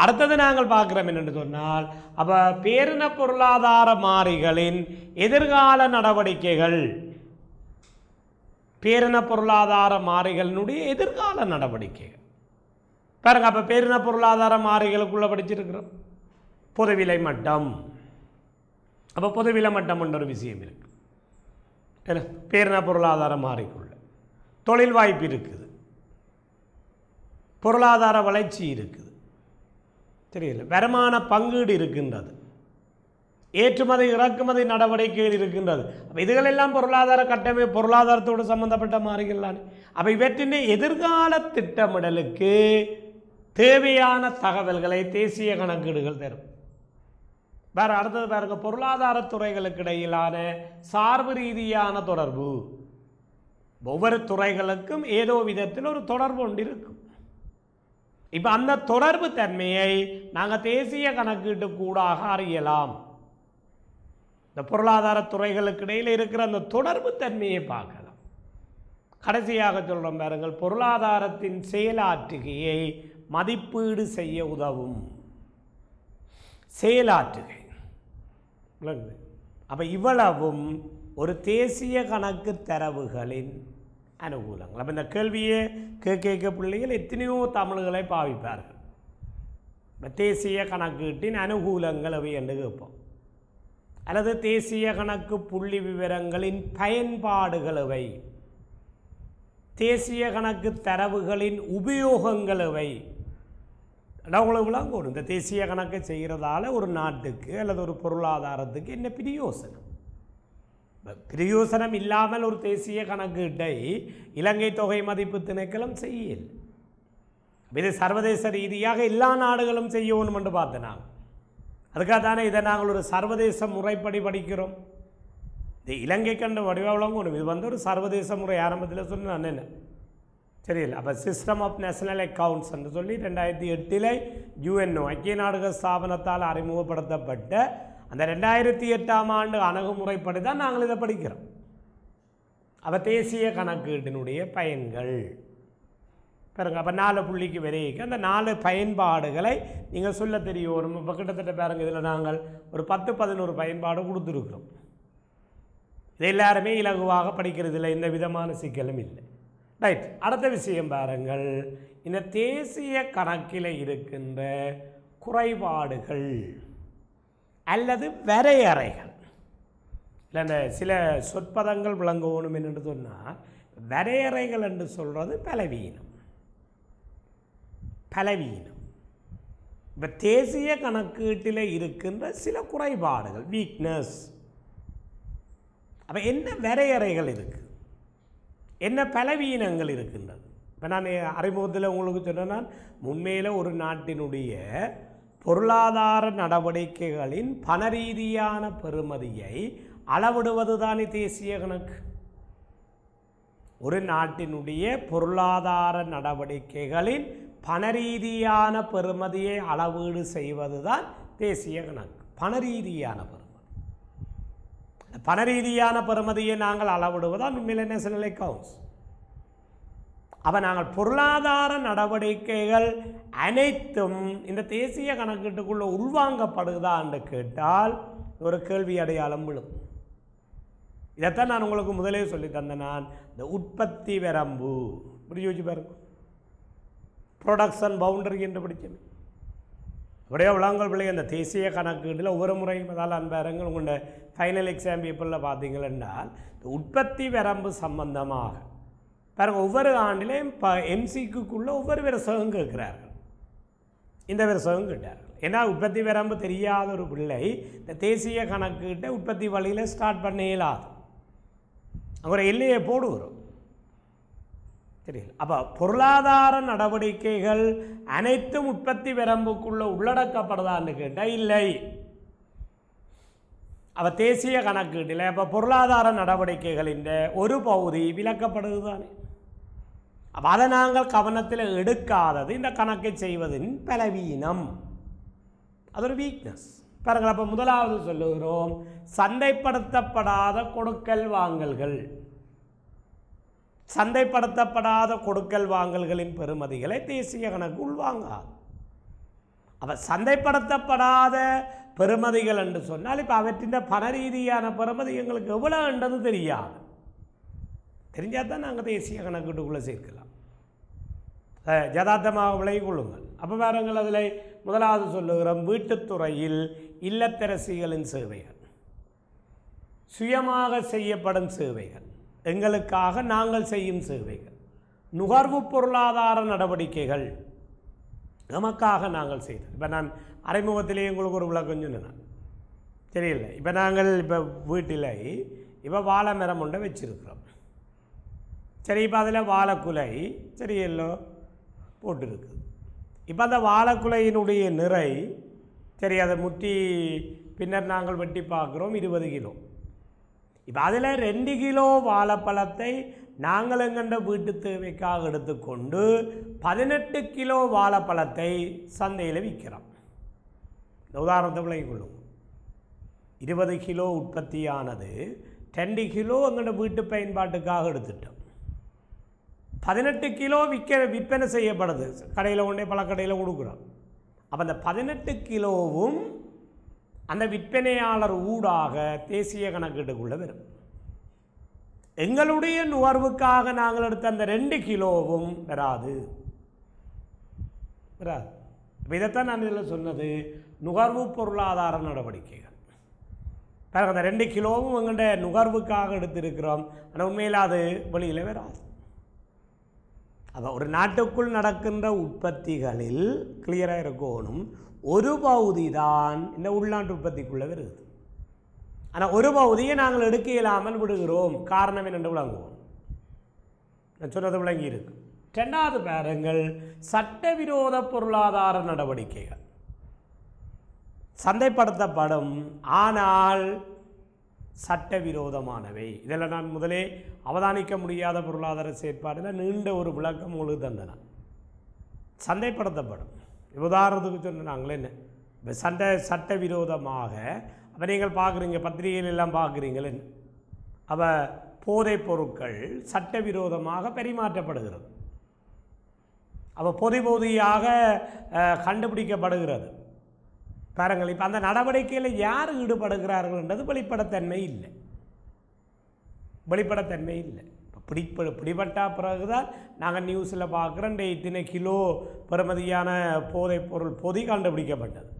அடுத்தது நாங்கள் பார்க்குறோம் என்னென்று சொன்னால் அப்போ பேரின பொருளாதார மாறிகளின் எதிர்கால நடவடிக்கைகள் பேரின பொருளாதார மாறிகளினுடைய எதிர்கால நடவடிக்கைகள் பாருங்கள் அப்போ பேரின பொருளாதார மாறிகளுக்குள்ளே படிச்சிருக்கிறோம் பொதுவிலை மட்டம் அப்போ பொதுவிலை என்ற ஒரு விஷயம் இருக்குது பேரின பொருளாதார மாறிக்குள்ள தொழில் வாய்ப்பு இருக்குது பொருளாதார வளர்ச்சி இருக்குது தெரியல வருமான பங்கீடு இருக்கின்றது ஏற்றுமதி இறக்குமதி நடவடிக்கைகள் இருக்கின்றது அப்போ இதுகளெல்லாம் பொருளாதார கட்டமை பொருளாதாரத்தோடு சம்மந்தப்பட்ட மாறுகள்லானே அப்போ இவற்றின் எதிர்கால திட்டமிடலுக்கு தேவையான தகவல்களை தேசிய கணக்கீடுகள் தரும் வேறு அடுத்தது பாருங்க பொருளாதார துறைகளுக்கு இடையிலான சார்பு ரீதியான தொடர்பு ஒவ்வொரு துறைகளுக்கும் ஏதோ விதத்தில் ஒரு தொடர்பு ஒன்று இருக்கும் இப்போ அந்த தொடர்பு தன்மையை நாங்கள் தேசிய கணக்கீட்டு கூடாக அறியலாம் இந்த பொருளாதார துறைகளுக்கு இடையில் இருக்கிற அந்த தொடர்பு தன்மையை பார்க்கலாம் கடைசியாக சொல்கிறோம் பாருங்கள் பொருளாதாரத்தின் செயலாற்றுகையை மதிப்பீடு செய்ய உதவும் செயலாற்றுகை அப்போ இவ்வளவும் ஒரு தேசிய கணக்கு தரவுகளின் அனுகூலங்கள் அப்போ இந்த கேள்வியே கேட்க பிள்ளைகள் எத்தனையோ தமிழ்களை பாவிப்பார்கள் இப்போ தேசிய கணக்கீட்டின் அனுகூலங்கள் அவை என்று கேட்போம் அல்லது தேசிய கணக்கு புள்ளி விவரங்களின் பயன்பாடுகள் அவை தேசிய கணக்கு தரவுகளின் உபயோகங்கள் அவை அவ்வளவுலாம் கூடும் இந்த தேசிய கணக்கை செய்கிறதால ஒரு நாட்டுக்கு அல்லது ஒரு பொருளாதாரத்துக்கு என்ன பிரயோசனம் பிரயோசனம் இல்லாமல் ஒரு தேசிய கணக்கீட்டை இலங்கை தொகை மதிப்பு திணைக்களும் செய்யல் இது சர்வதேச ரீதியாக எல்லா நாடுகளும் செய்யணும் என்று பார்த்தனா அதுக்காக தானே இதை நாங்கள் ஒரு சர்வதேச முறைப்படி படிக்கிறோம் இது இலங்கை கண்டு வடிவளங்கணும் இது வந்து ஒரு சர்வதேச முறை ஆரம்பத்தில் சொல்லி நான் என்ன சரியில்லை அப்போ சிஸ்டம் ஆஃப் நேஷனல் அக்கௌண்ட்ஸ் என்று சொல்லி ரெண்டாயிரத்தி எட்டிலே யுஎன்ஓ ஐக்கிய நாடுகள் ஸ்தாபனத்தால் அறிமுகப்படுத்தப்பட்ட அந்த ரெண்டாயிரத்தி எட்டாம் ஆண்டு அணுகுமுறைப்படி தான் நாங்கள் இதை படிக்கிறோம் அப்போ தேசிய கணக்கீட்டினுடைய பயன்கள் பாருங்க அப்போ நாலு புள்ளிக்கு விரைக்கு அந்த நாலு பயன்பாடுகளை நீங்கள் சொல்ல தெரியும் ஒரு இப்போ கிட்டத்தட்ட பாருங்கள் இதில் நாங்கள் ஒரு பத்து பதினோரு பயன்பாடு கொடுத்துருக்குறோம் இது எல்லாருமே இலகுவாக படிக்கிறது இல்லை இந்த விதமான சிக்கலும் இல்லை ரைட் அடுத்த விஷயம் பாருங்கள் இந்த தேசிய கணக்கில் இருக்கின்ற குறைபாடுகள் அல்லது வரையறைகள் இல்லை அந்த சில சொற்பதங்கள் விளங்கணும் என்று சொன்னால் வரையறைகள் என்று சொல்கிறது பலவீனம் பலவீனம் இப்போ தேசிய கணக்கீட்டில் இருக்கின்ற சில குறைபாடுகள் வீக்னஸ் அப்போ என்ன வரையறைகள் இருக்குது என்ன பலவீனங்கள் இருக்கின்றது இப்போ நான் அறிமுகத்தில் உங்களுக்கு சொன்னேன்னா உண்மையில் ஒரு நாட்டினுடைய பொருளாதார நடவடிக்கைகளின் பணரீதியான பெறுமதியை அளவிடுவது தானே தேசிய கணக்கு ஒரு நாட்டினுடைய பொருளாதார நடவடிக்கைகளின் பணரீதியான பெறுமதியை அளவீடு செய்வது தான் தேசிய கணக்கு பணரீதியான பெறுமதி பணரீதியான பெறுமதியை நாங்கள் அளவிடுவதால் மில்லனஸ் நிலை கவுன்ஸ் அப்போ நாங்கள் பொருளாதார நடவடிக்கைகள் அனைத்தும் இந்த தேசிய கணக்கீட்டுக்குள்ளே உள்வாங்கப்படுதா என்று கேட்டால் ஒரு கேள்வி அடையாளம் விழும் இதைத்தான் நான் உங்களுக்கு முதலே சொல்லி தந்தேன் நான் இந்த உற்பத்தி வரம்பு இப்படி யோசிச்சு பாருங்க ப்ரொடக்ஷன் பவுண்டரி என்று பிடிச்சது அப்படியே விளங்கல் பிள்ளை அந்த தேசிய கணக்கீட்டில் ஒவ்வொரு முறையும் அதால் அன்பாருங்கள் உங்களோட ஃபைனல் எக்ஸாம் பேப்பரில் பார்த்தீங்களா இந்த உற்பத்தி வரம்பு சம்பந்தமாக பாருங்க ஒவ்வொரு ஆண்டிலையும் ப எம்சிக்குள்ளே ஒவ்வொரு பேர் சகம் கேட்கிறார்கள் இந்த பேர் சகம் கேட்டார்கள் ஏன்னா உற்பத்தி வரம்பு தெரியாத ஒரு பிள்ளை இந்த தேசிய கணக்குகிட்ட உற்பத்தி வழியில் ஸ்டார்ட் பண்ண இயலாது அவங்க எல்லையை போடுவோம் தெரியல அப்போ பொருளாதார நடவடிக்கைகள் அனைத்தும் உற்பத்தி வரம்புக்குள்ளே உள்ளடக்கப்படுதான்னு கேட்டால் இல்லை அவ தேசிய கணக்கீட்டில் இப்போ பொருளாதார நடவடிக்கைகளின் ஒரு பகுதி விலக்கப்படுதுதானே தானே அப்போ அதை நாங்கள் கவனத்தில் எடுக்காதது இந்த கணக்கை செய்வதின் பலவீனம் அது ஒரு வீக்னஸ் பாருங்கள் அப்போ முதலாவது சொல்லுகிறோம் சந்தைப்படுத்தப்படாத கொடுக்கல் வாங்கல்கள் சந்தைப்படுத்தப்படாத கொடுக்கல் வாங்கல்களின் பெறுமதிகளை தேசிய கணக்கு உள்வாங்க அப்போ சந்தைப்படுத்தப்படாத பெருமதிகள் என்று சொன்னால் இப்போ அவற்றின் பண ரீதியான பெருமதி எங்களுக்கு என்றது தெரியாது தெரிஞ்சால் தான் நாங்கள் தேசிய கணக்கீட்டுக்குள்ளே சேர்க்கலாம் ஜதார்த்தமாக விலை கொள்ளுங்கள் அப்போ வேறங்கள் அதில் முதலாவது சொல்லுகிறோம் வீட்டுத்துறையில் இல்லத்தரசிகளின் சேவைகள் சுயமாக செய்யப்படும் சேவைகள் எங்களுக்காக நாங்கள் செய்யும் சேவைகள் நுகர்வு பொருளாதார நடவடிக்கைகள் நமக்காக நாங்கள் செய்தோம் இப்போ நான் அறைமுகத்திலேயே உங்களுக்கு ஒரு விளக்கம் சொன்னேன் தெரியல இப்போ நாங்கள் இப்போ வீட்டில் இப்போ வாழை மரம் ஒன்றை வச்சுருக்குறோம் சரி இப்போ அதில் வாழைக்குலை சரி எல்லோ போட்டிருக்கு இப்போ அந்த வாழைக்குலையினுடைய நிறை சரி அதை முட்டி பின்னர் நாங்கள் வெட்டி பார்க்குறோம் இருபது கிலோ இப்போ அதில் ரெண்டு கிலோ வாழைப்பழத்தை நாங்கள் எங்கண்ட வீட்டு தேவைக்காக எடுத்துக்கொண்டு பதினெட்டு கிலோ வாழைப்பழத்தை சந்தையில் விற்கிறோம் இந்த உதாரணத்தை விளங்கி கொள்ளும் இருபது கிலோ உற்பத்தியானது ரெண்டு கிலோ எங்களோட வீட்டு பயன்பாட்டுக்காக எடுத்துட்டோம் பதினெட்டு கிலோ விற்க விற்பனை செய்யப்படுது கடையில் ஒன்றே பழக்கடையில் கொடுக்குறோம் அப்போ அந்த பதினெட்டு கிலோவும் அந்த விற்பனையாளர் ஊடாக தேசிய கணக்கீட்டுக்குள்ளே வரும் எங்களுடைய நுகர்வுக்காக நாங்கள் எடுத்த அந்த ரெண்டு கிலோவும் வராது வராது இப்போ இதைத்தான் நான் இதில் சொன்னது நுகர்வு பொருளாதார நடவடிக்கைகள் பிறகு அந்த ரெண்டு கிலோவும் எங்கள்கிட்ட நுகர்வுக்காக எடுத்திருக்கிறோம் ஆனால் உண்மையில் அது வெளியில் வராது அப்போ ஒரு நாட்டுக்குள் நடக்கின்ற உற்பத்திகளில் கிளியராக இருக்கணும் ஒரு பகுதி தான் இந்த உள்நாட்டு உற்பத்திக்குள்ளே வருது ஆனால் ஒரு பகுதியை நாங்கள் எடுக்க இயலாமல் விடுகிறோம் காரணம் என்னென்று விளங்குவோம் நான் சொன்னது விளங்கி இருக்கு ரெண்டாவது பேரங்கள் சட்டவிரோத பொருளாதார நடவடிக்கைகள் சந்தைப்படுத்தப்படும் ஆனால் சட்டவிரோதமானவை இதில் நான் முதலே அவதானிக்க முடியாத பொருளாதார செயற்பாடில் நீண்ட ஒரு விளக்கம் உங்களுக்கு தந்தன சந்தைப்படுத்தப்படும் உதாரணத்துக்கு சொன்னாங்களே என்ன இப்போ சண்டை சட்டவிரோதமாக அப்போ நீங்கள் பார்க்குறீங்க பத்திரிகைகள் எல்லாம் பார்க்குறீங்களே அப்போ போதைப் பொருட்கள் சட்டவிரோதமாக பரிமாற்றப்படுகிறது அப்போ பொதி பொதியாக கண்டுபிடிக்கப்படுகிறது பாருங்கள் இப்போ அந்த நடவடிக்கையில் யார் ஈடுபடுகிறார்கள் என்றது வெளிப்படத்தன்மை இல்லை வெளிப்படத்தன்மை இல்லை பிடிப்ப பிடிபட்டா பிறகு தான் நாங்கள் நியூஸில் பார்க்குறோம் இத்தனை கிலோ பெறுமதியான போதைப் பொருள் பொதி கண்டுபிடிக்கப்பட்டது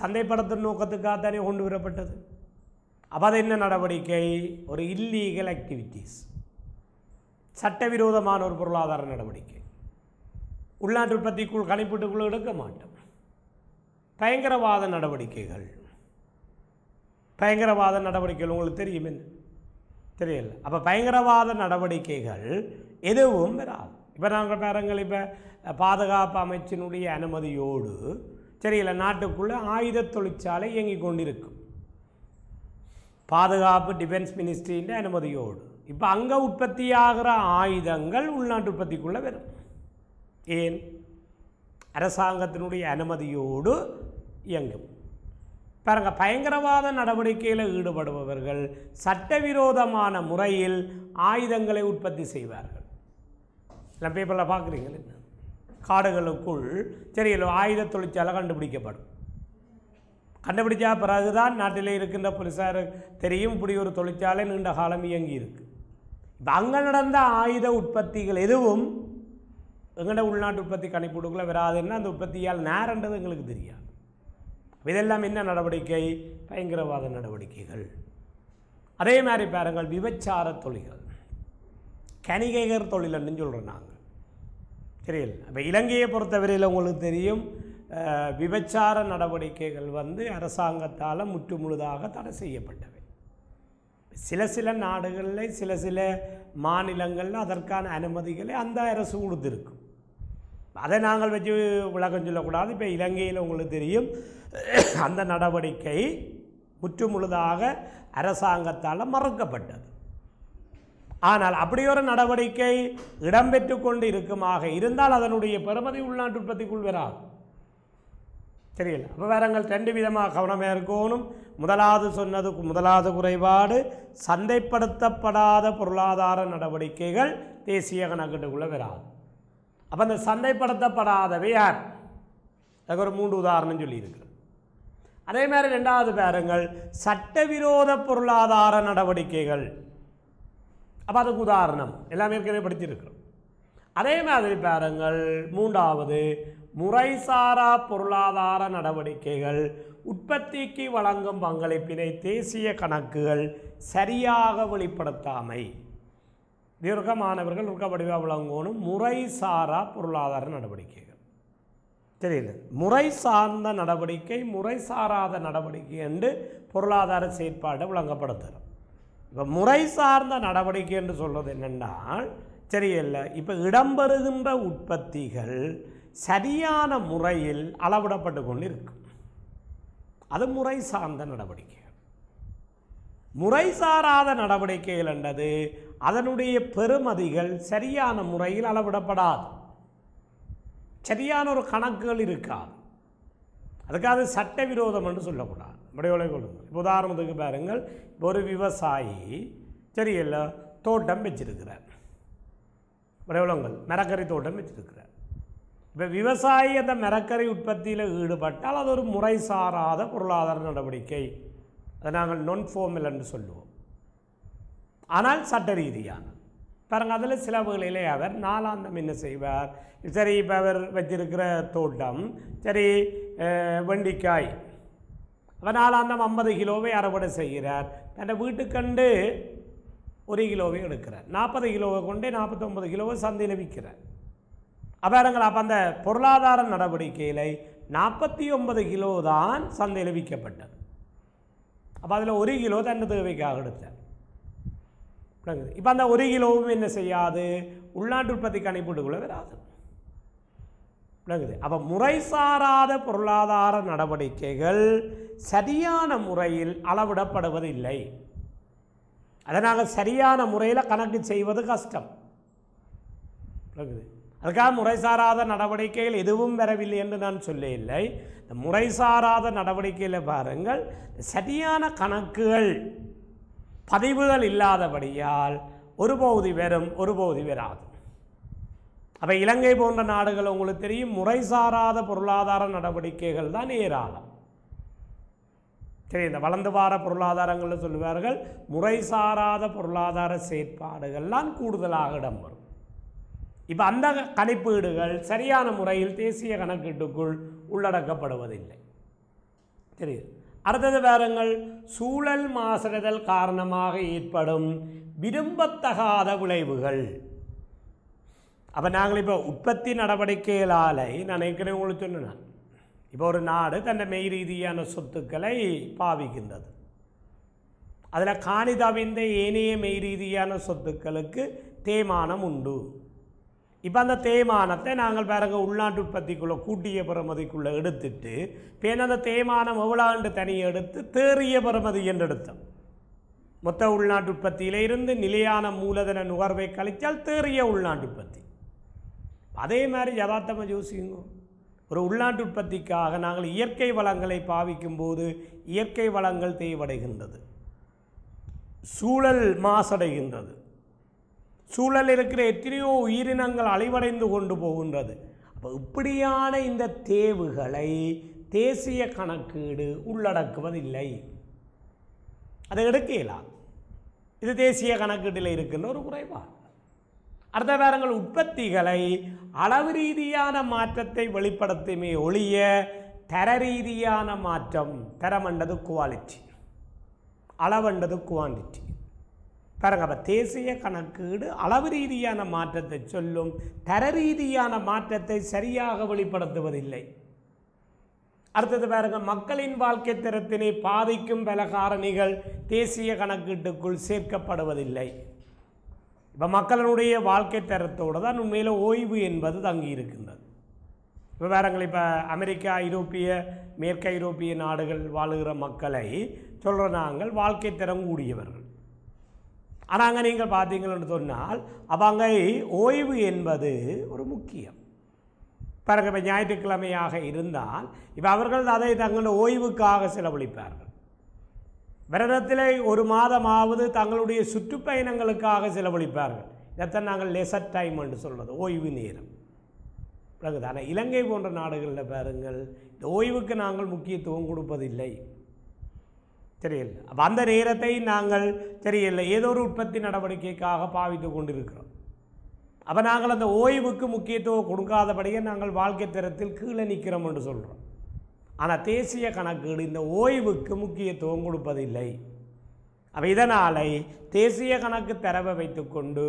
சந்தைப்படத்தின் நோக்கத்துக்காக தானே கொண்டு வரப்பட்டது அப்போ அது என்ன நடவடிக்கை ஒரு இல்லீகல் ஆக்டிவிட்டீஸ் சட்டவிரோதமான ஒரு பொருளாதார நடவடிக்கை உள்நாட்டு உற்பத்திக்குள் கணிப்பீட்டுக்குள்ளே எடுக்க மாட்டோம் பயங்கரவாத நடவடிக்கைகள் பயங்கரவாத நடவடிக்கைகள் உங்களுக்கு தெரியும் என்ன தெரியல அப்போ பயங்கரவாத நடவடிக்கைகள் எதுவும் வராது இப்போ நாங்கள் பேரங்கள் இப்போ பாதுகாப்பு அமைச்சினுடைய அனுமதியோடு சரியில்லை நாட்டுக்குள்ளே ஆயுத தொழிற்சாலை இயங்கி கொண்டிருக்கும் பாதுகாப்பு டிஃபென்ஸ் மினிஸ்ட்ரியின் அனுமதியோடு இப்போ அங்கே உற்பத்தியாகிற ஆயுதங்கள் உள்நாட்டு உற்பத்திக்குள்ளே வரும் ஏன் அரசாங்கத்தினுடைய அனுமதியோடு இயங்கும் பிறகு பயங்கரவாத நடவடிக்கையில் ஈடுபடுபவர்கள் சட்டவிரோதமான முறையில் ஆயுதங்களை உற்பத்தி செய்வார்கள் சில பேப்பரில் பார்க்குறீங்களே காடுகளுக்குள் சரி ஆயுத தொழிற்சாலை கண்டுபிடிக்கப்படும் கண்டுபிடிச்சா பிறகுதான் நாட்டில் இருக்கின்ற புலிசார் தெரியும் இப்படி ஒரு தொழிற்சாலை நீண்ட காலம் இயங்கி இருக்கு இப்போ அங்கே நடந்த ஆயுத உற்பத்திகள் எதுவும் எங்கட உள்நாட்டு உற்பத்தி கணிப்பீடுக்குள்ளே வராதுன்னா அந்த உற்பத்தியால் நேரன்றது எங்களுக்கு தெரியாது இதெல்லாம் என்ன நடவடிக்கை பயங்கரவாத நடவடிக்கைகள் அதே மாதிரி பாருங்கள் விபச்சார தொழில்கள் கணிகைகர் தொழிலன்னு சொல்கிறோம் நாங்கள் தெரியல இப்போ இலங்கையை பொறுத்தவரையில் உங்களுக்கு தெரியும் விபச்சார நடவடிக்கைகள் வந்து அரசாங்கத்தால் முற்று முழுதாக தடை செய்யப்பட்டவை சில சில நாடுகளில் சில சில மாநிலங்களில் அதற்கான அனுமதிகளை அந்த அரசு கொடுத்துருக்கும் அதை நாங்கள் வச்சு விளக்கம் சொல்லக்கூடாது இப்போ இலங்கையில் உங்களுக்கு தெரியும் அந்த நடவடிக்கை முற்று முழுதாக அரசாங்கத்தால் மறுக்கப்பட்டது ஆனால் அப்படி ஒரு நடவடிக்கை இடம்பெற்று கொண்டு இருக்குமாக இருந்தால் அதனுடைய பெருமதி உள்நாட்டு உற்பத்திக்குள் வராது தெரியல எங்கள் ரெண்டு விதமாக கவனமாக இருக்கணும் முதலாவது சொன்னது முதலாவது குறைபாடு சந்தைப்படுத்தப்படாத பொருளாதார நடவடிக்கைகள் தேசிய கணக்கெட்டுக்குள்ளே வராது அப்போ அந்த சந்தைப்படுத்தப்படாதவை யார் அதுக்கு ஒரு மூன்று உதாரணம் சொல்லியிருக்கிறது அதே மாதிரி ரெண்டாவது பேருங்கள் சட்டவிரோத பொருளாதார நடவடிக்கைகள் அப்போ அதுக்கு உதாரணம் எல்லாமே ஏற்கனவே படித்திருக்கிறோம் அதே மாதிரி பேருங்கள் மூன்றாவது முறைசாரா பொருளாதார நடவடிக்கைகள் உற்பத்திக்கு வழங்கும் பங்களிப்பினை தேசிய கணக்குகள் சரியாக வெளிப்படுத்தாமை தீர்க்கமானவர்கள் இருக்க வடிவாக விளங்கணும் முறைசாரா பொருளாதார நடவடிக்கைகள் தெரியல முறை சார்ந்த நடவடிக்கை முறை சாராத நடவடிக்கை என்று பொருளாதார செயற்பாடு விளங்கப்படுத்துகிறோம் இப்போ முறை சார்ந்த நடவடிக்கை என்று சொல்கிறது என்னென்னால் சரியில்லை இப்போ இடம்பெறுகின்ற உற்பத்திகள் சரியான முறையில் அளவிடப்பட்டு கொண்டு இருக்கும் அது முறை சார்ந்த நடவடிக்கை முறை சாராத நடவடிக்கைகள் என்றது அதனுடைய பெருமதிகள் சரியான முறையில் அளவிடப்படாது சரியான ஒரு கணக்குகள் இருக்காது அதுக்காக சட்டவிரோதம் என்று சொல்லக்கூடாது நம்முடைய உலகொழுங்கு இப்போ உதாரணத்துக்கு பாருங்கள் இப்போ ஒரு விவசாயி சரியில்ல தோட்டம் வச்சிருக்கிறார் நம்முடைய உலகங்கள் மரக்கறி தோட்டம் வச்சிருக்கிறார் இப்போ விவசாயி அந்த மரக்கறி உற்பத்தியில் ஈடுபட்டால் அது ஒரு முறைசாராத பொருளாதார நடவடிக்கை அதை நாங்கள் நொன் ஃபோமில் என்று சொல்லுவோம் ஆனால் சட்ட ரீதியான பாருங்க அதில் சில வகையிலே அவர் நாலாந்தம் என்ன செய்வார் சரி இப்போ அவர் வச்சிருக்கிற தோட்டம் சரி வெண்டிக்காய் அவர் நாலாந்தம் ஐம்பது கிலோவை அறுவடை செய்கிறார் தன் வீட்டுக்கண்டு ஒரு கிலோவை எடுக்கிறார் நாற்பது கிலோவை கொண்டு நாற்பத்தொம்பது கிலோவை சந்தையில் விற்கிறார் அப்பாருங்கள் அப்போ அந்த பொருளாதார நடவடிக்கையில் நாற்பத்தி ஒன்பது கிலோ தான் சந்தையில் விற்கப்பட்டது அப்போ அதில் ஒரு கிலோ தன் தேவைக்காக எடுத்தார் விளங்குது இப்போ அந்த ஒரு கிலோவும் என்ன செய்யாது உள்நாட்டு உற்பத்தி கணிப்பீட்டுக்குள்ளே வராது விளங்குது அப்போ முறைசாராத பொருளாதார நடவடிக்கைகள் சரியான முறையில் அளவிடப்படுவது இல்லை அதனால் சரியான முறையில் கணக்கு செய்வது கஷ்டம் விளங்குது அதுக்காக முறைசாராத நடவடிக்கைகள் எதுவும் வரவில்லை என்று நான் சொல்ல இல்லை இந்த முறைசாராத நடவடிக்கையில் பாருங்கள் சரியான கணக்குகள் பதிவுகள் இல்லாதபடியால் ஒரு பகுதி வெறும் ஒரு பகுதி வெறாது அப்போ இலங்கை போன்ற நாடுகள் உங்களுக்கு தெரியும் முறைசாராத பொருளாதார நடவடிக்கைகள் தான் ஏராளம் சரி இந்த வளர்ந்து வார பொருளாதாரங்கள்னு சொல்லுவார்கள் முறைசாராத பொருளாதார செயற்பாடுகள்லாம் கூடுதலாக இடம்பெறும் இப்போ அந்த கணிப்பீடுகள் சரியான முறையில் தேசிய கணக்கீட்டுக்குள் உள்ளடக்கப்படுவதில்லை தெரியுது அடுத்தது பாருங்கள் சூழல் மாசடைதல் காரணமாக ஏற்படும் விரும்பத்தகாத விளைவுகள் அப்போ நாங்கள் இப்போ உற்பத்தி நடவடிக்கைகளாலே நான் ஏற்கனவே உங்களுக்கு சொன்னேன் இப்போ ஒரு நாடு தன்னை மெய் ரீதியான சொத்துக்களை பாவிக்கின்றது அதில் காணிதாவிந்த ஏனைய மெய் ரீதியான சொத்துக்களுக்கு தேமானம் உண்டு இப்போ அந்த தேய்மானத்தை நாங்கள் பாருங்கள் உள்நாட்டு உற்பத்திக்குள்ளே கூட்டிய பெறுமதிக்குள்ளே எடுத்துட்டு பேன் அந்த தேய்மானம் எவ்வளாண்டு தனியை எடுத்து தேறிய பெறுமதி என்று எடுத்தோம் மொத்த உள்நாட்டு உற்பத்தியிலிருந்து நிலையான மூலதன நுகர்வை கழித்தால் தேறிய உள்நாட்டு உற்பத்தி அதே மாதிரி யதார்த்தமாக ஜோசிங்க ஒரு உள்நாட்டு உற்பத்திக்காக நாங்கள் இயற்கை வளங்களை பாவிக்கும் போது இயற்கை வளங்கள் தேய்வடைகின்றது சூழல் மாசடைகின்றது சூழல் இருக்கிற எத்தனையோ உயிரினங்கள் அலைவடைந்து கொண்டு போகின்றது அப்போ இப்படியான இந்த தேவுகளை தேசிய கணக்கீடு உள்ளடக்குவதில்லை அதை எடுக்கலாம் இது தேசிய கணக்கீட்டில் இருக்கின்ற ஒரு குறைவா அடுத்த வேறங்கள் உற்பத்திகளை அளவு ரீதியான மாற்றத்தை வெளிப்படுத்துமே ஒழிய தர ரீதியான மாற்றம் தரம் என்றது குவாலிட்டி அளவண்டது குவான்டிட்டி பாருங்க அப்போ தேசிய கணக்கீடு அளவு ரீதியான மாற்றத்தை சொல்லும் தர ரீதியான மாற்றத்தை சரியாக வெளிப்படுத்துவதில்லை அடுத்தது பாருங்கள் மக்களின் வாழ்க்கை தரத்தினை பாதிக்கும் பல காரணிகள் தேசிய கணக்கீட்டுக்குள் சேர்க்கப்படுவதில்லை இப்போ மக்களினுடைய வாழ்க்கை தரத்தோடு தான் உண்மையில் ஓய்வு என்பது தங்கி இருக்கின்றது இப்போ பாருங்கள் இப்போ அமெரிக்கா ஐரோப்பிய மேற்கு ஐரோப்பிய நாடுகள் வாழுகிற மக்களை சொல்கிற நாங்கள் வாழ்க்கை தரம் கூடியவர்கள் ஆனால் அங்கே நீங்கள் பார்த்தீங்கன்னு சொன்னால் அவங்கை ஓய்வு என்பது ஒரு முக்கியம் பிறகு இப்போ ஞாயிற்றுக்கிழமையாக இருந்தால் இப்போ அவர்கள் அதை தங்கள் ஓய்வுக்காக செலவழிப்பார்கள் விரதத்தில் ஒரு மாதமாவது தங்களுடைய சுற்றுப்பயணங்களுக்காக செலவழிப்பார்கள் எத்தனை நாங்கள் லெசர் டைம் என்று சொல்வது ஓய்வு நேரம் பிறகு தானே இலங்கை போன்ற நாடுகளில் பாருங்கள் இந்த ஓய்வுக்கு நாங்கள் முக்கியத்துவம் கொடுப்பதில்லை தெரியல அப்போ அந்த நேரத்தை நாங்கள் தெரியல ஏதோ ஒரு உற்பத்தி நடவடிக்கைக்காக பாவித்து கொண்டிருக்கிறோம் அப்போ நாங்கள் அந்த ஓய்வுக்கு முக்கியத்துவம் கொடுக்காதபடியே நாங்கள் வாழ்க்கை தரத்தில் கீழே நிற்கிறோம் என்று சொல்கிறோம் ஆனால் தேசிய கணக்கீடு இந்த ஓய்வுக்கு முக்கியத்துவம் கொடுப்பதில்லை அப்போ இதனாலே தேசிய கணக்கு தரவை வைத்துக்கொண்டு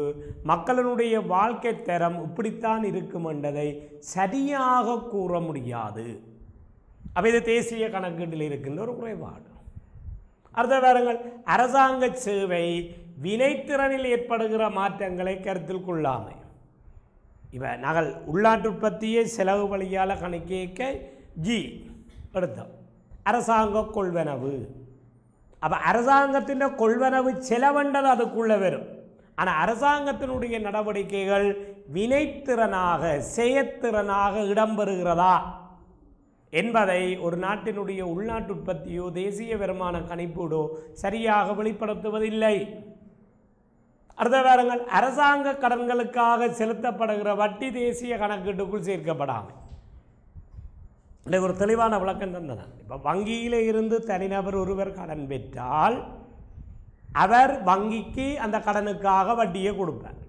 மக்களினுடைய வாழ்க்கை தரம் இப்படித்தான் இருக்கும் என்றதை சரியாக கூற முடியாது அப்போ இது தேசிய கணக்கீட்டில் இருக்கின்ற ஒரு குறைபாடு அடுத்த பாருங்கள் அரசாங்க சேவை வினைத்திறனில் ஏற்படுகிற மாற்றங்களை கருத்தில் கொள்ளாமை இப்போ நகல் உள்நாட்டு உற்பத்தியை செலவு வழியால் கணக்கேக்க ஜி எடுத்தோம் அரசாங்க கொள்வனவு அப்போ அரசாங்கத்தின் கொள்வனவு செலவண்டது அதுக்குள்ளே வரும் ஆனால் அரசாங்கத்தினுடைய நடவடிக்கைகள் வினைத்திறனாக செயத்திறனாக இடம்பெறுகிறதா என்பதை ஒரு நாட்டினுடைய உள்நாட்டு உற்பத்தியோ தேசிய வருமான கணிப்போடோ சரியாக வெளிப்படுத்துவதில்லை அடுத்த அரசாங்க கடன்களுக்காக செலுத்தப்படுகிற வட்டி தேசிய கணக்கீட்டுக்குள் சேர்க்கப்படாமல் இல்லை ஒரு தெளிவான விளக்கம் தந்தன இப்போ வங்கியில் இருந்து தனிநபர் ஒருவர் கடன் பெற்றால் அவர் வங்கிக்கு அந்த கடனுக்காக வட்டியை கொடுப்பார்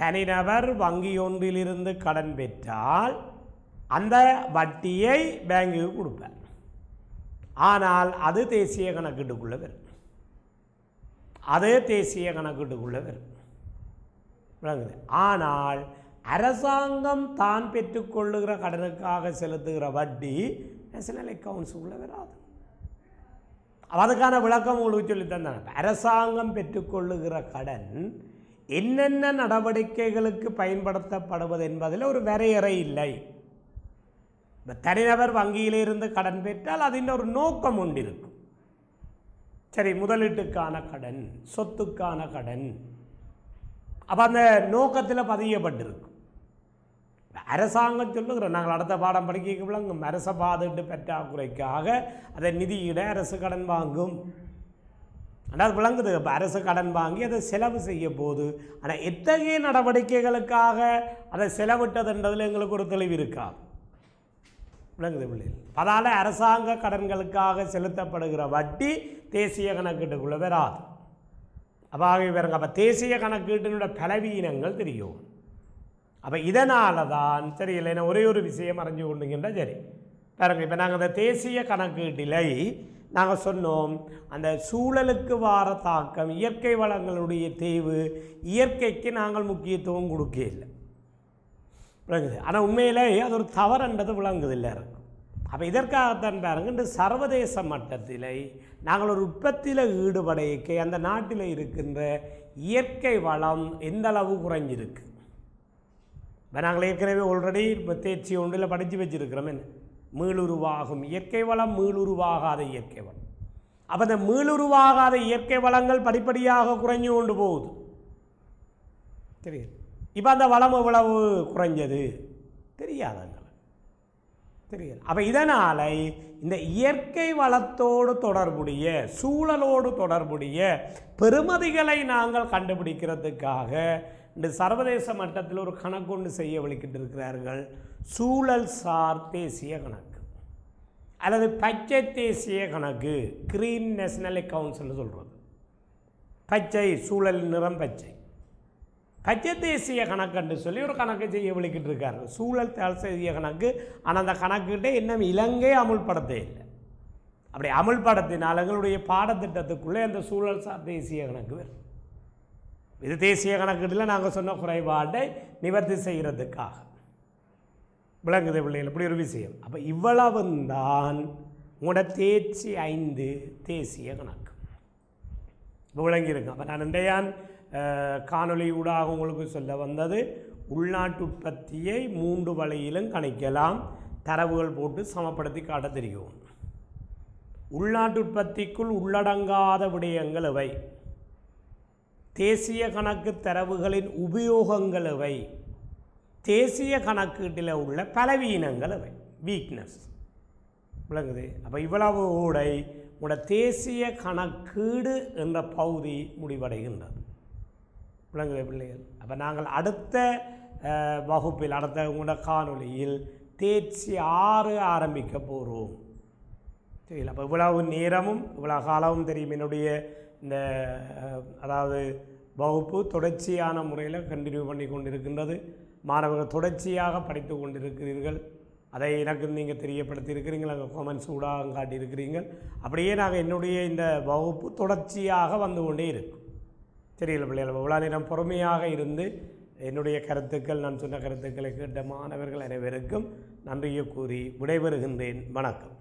தனிநபர் வங்கி ஒன்றிலிருந்து கடன் பெற்றால் அந்த வட்டியை பேங்குக்கு கொடுப்பேன் ஆனால் அது தேசிய கணக்கீட்டுக்குள்ளே வரும் அது தேசிய கணக்கீட்டுக்குள்ளே வரும் விளங்குது ஆனால் அரசாங்கம் தான் பெற்றுக்கொள்ளுகிற கடனுக்காக செலுத்துகிற வட்டி நேஷனல் அக்கௌண்ட்ஸுக்குள்ளே வராது அதுக்கான விளக்கம் உங்களுக்கு சொல்லி தந்தேன் அரசாங்கம் பெற்றுக்கொள்ளுகிற கடன் என்னென்ன நடவடிக்கைகளுக்கு பயன்படுத்தப்படுவது என்பதில் ஒரு வரையறை இல்லை இப்போ தனிநபர் வங்கியிலிருந்து கடன் பெற்றால் அதில் ஒரு நோக்கம் உண்டிருக்கும் சரி முதலீட்டுக்கான கடன் சொத்துக்கான கடன் அப்போ அந்த நோக்கத்தில் பதியப்பட்டிருக்கும் அரசாங்கம் சொல்லுகிறோம் நாங்கள் அடுத்த பாடம் படிக்கக்குள்ள அரச பாதுட்டு பற்றாக்குறைக்காக அதை நிதியிட அரசு கடன் வாங்கும் ஆனால் விளங்குது இப்போ அரசு கடன் வாங்கி அதை செலவு செய்ய போது ஆனால் எத்தகைய நடவடிக்கைகளுக்காக அதை செலவிட்டதுன்றதில் எங்களுக்கு ஒரு தெளிவு இருக்காது விளங்குது பிள்ளைகள் அதனால் அரசாங்க கடன்களுக்காக செலுத்தப்படுகிற வட்டி தேசிய கணக்கீட்டுக்குள்ளே வராது அப்பாவே பாருங்க அப்போ தேசிய கணக்கீட்டினுடைய பலவீனங்கள் தெரியும் அப்போ இதனால தான் சரி இல்லைன்னா ஒரே ஒரு விஷயம் அறிஞ்சு கொண்டுங்கன்றா சரி பாருங்கள் இப்போ நாங்கள் இந்த தேசிய கணக்கீட்டிலை நாங்கள் சொன்னோம் அந்த சூழலுக்கு வார தாக்கம் இயற்கை வளங்களுடைய தேவு இயற்கைக்கு நாங்கள் முக்கியத்துவம் கொடுக்க இல்லை விளங்குது ஆனால் உண்மையிலே அது ஒரு தவறுன்றது விளங்குது இல்லை அப்போ இதற்காகத்தான் பாருங்கள் இந்த சர்வதேச மட்டத்தில் நாங்கள் ஒரு உற்பத்தியில் ஈடுபட அந்த நாட்டில் இருக்கின்ற இயற்கை வளம் எந்த அளவு குறைஞ்சிருக்கு இப்போ நாங்கள் ஏற்கனவே ஆல்ரெடி இப்போ தேர்ச்சி ஒன்றில் படித்து வச்சுருக்கிறோம் என்ன மீளுருவாகும் இயற்கை வளம் மீளுருவாகாத இயற்கை வளம் அப்போ இந்த மீளுருவாகாத இயற்கை வளங்கள் படிப்படியாக குறைஞ்சு கொண்டு போகுது தெரியுது இப்போ அந்த வளம் எவ்வளவு குறைஞ்சது தெரியாதாங்க தெரியல அப்போ இதனால் இந்த இயற்கை வளத்தோடு தொடர்புடைய சூழலோடு தொடர்புடைய பெருமதிகளை நாங்கள் கண்டுபிடிக்கிறதுக்காக இந்த சர்வதேச மட்டத்தில் ஒரு கணக்கு ஒன்று செய்ய விழிக்கிட்டு இருக்கிறார்கள் சூழல் சார் தேசிய கணக்கு அல்லது பச்சை தேசிய கணக்கு கிரீன் நேஷனல் கவுன்சில்னு சொல்கிறது பச்சை சூழல் நிறம் பச்சை கஜ தேசிய கணக்குன்னு சொல்லி ஒரு கணக்கு செய்ய விழிக்கிட்டு இருக்காரு சூழல் தேசிய கணக்கு ஆனால் அந்த கணக்குகிட்டே இன்னும் இலங்கை அமுல்படுத்தே இல்லை அப்படி அமுல்படுத்தினால் எங்களுடைய பாடத்திட்டத்துக்குள்ளே அந்த சூழல் சார் தேசிய கணக்கு வரும் இது தேசிய கணக்கீட்டில் நாங்கள் சொன்ன குறைபாட்டை நிவர்த்தி செய்கிறதுக்காக விளங்குது பிள்ளைகள் இப்படி ஒரு விஷயம் அப்போ இவ்வளவு தான் உங்களோட தேர்ச்சி ஐந்து தேசிய கணக்கு இப்போ விளங்கியிருக்கேன் அப்போ நான் இன்றையான் காணொலி ஊடாக உங்களுக்கு சொல்ல வந்தது உள்நாட்டு உற்பத்தியை மூன்று வழியிலும் கணிக்கலாம் தரவுகள் போட்டு சமப்படுத்தி காட்ட தெரியும் உள்நாட்டு உற்பத்திக்குள் உள்ளடங்காத விடயங்கள் இவை தேசிய கணக்கு தரவுகளின் உபயோகங்கள் இவை தேசிய கணக்கீட்டில் உள்ள பலவீனங்கள் இவை வீக்னஸ் விளங்குது அப்போ இவ்வளவு ஓடை உங்களோட தேசிய கணக்கீடு என்ற பகுதி முடிவடைகின்றது விளங்குகிற பிள்ளைகள் அப்போ நாங்கள் அடுத்த வகுப்பில் அடுத்த உங்களோட காணொலியில் தேர்ச்சி ஆறு ஆரம்பிக்க போகிறோம் சரிங்களா அப்போ இவ்வளவு நேரமும் இவ்வளோ காலமும் தெரியும் என்னுடைய இந்த அதாவது வகுப்பு தொடர்ச்சியான முறையில் கண்டினியூ பண்ணி கொண்டிருக்கின்றது மாணவர்கள் தொடர்ச்சியாக படித்து கொண்டிருக்கிறீர்கள் அதை எனக்கு நீங்கள் தெரியப்படுத்தியிருக்கிறீங்கள் அங்கே காமெண்ட்ஸ் ஊடாக காட்டியிருக்கிறீர்கள் அப்படியே நாங்கள் என்னுடைய இந்த வகுப்பு தொடர்ச்சியாக வந்து கொண்டே இருக்கும் தெரியல பிள்ளைகள் இவ்வளோ நேரம் பொறுமையாக இருந்து என்னுடைய கருத்துக்கள் நான் சொன்ன கருத்துக்களை கேட்ட மாணவர்கள் அனைவருக்கும் நன்றியை கூறி விடைபெறுகின்றேன் வணக்கம்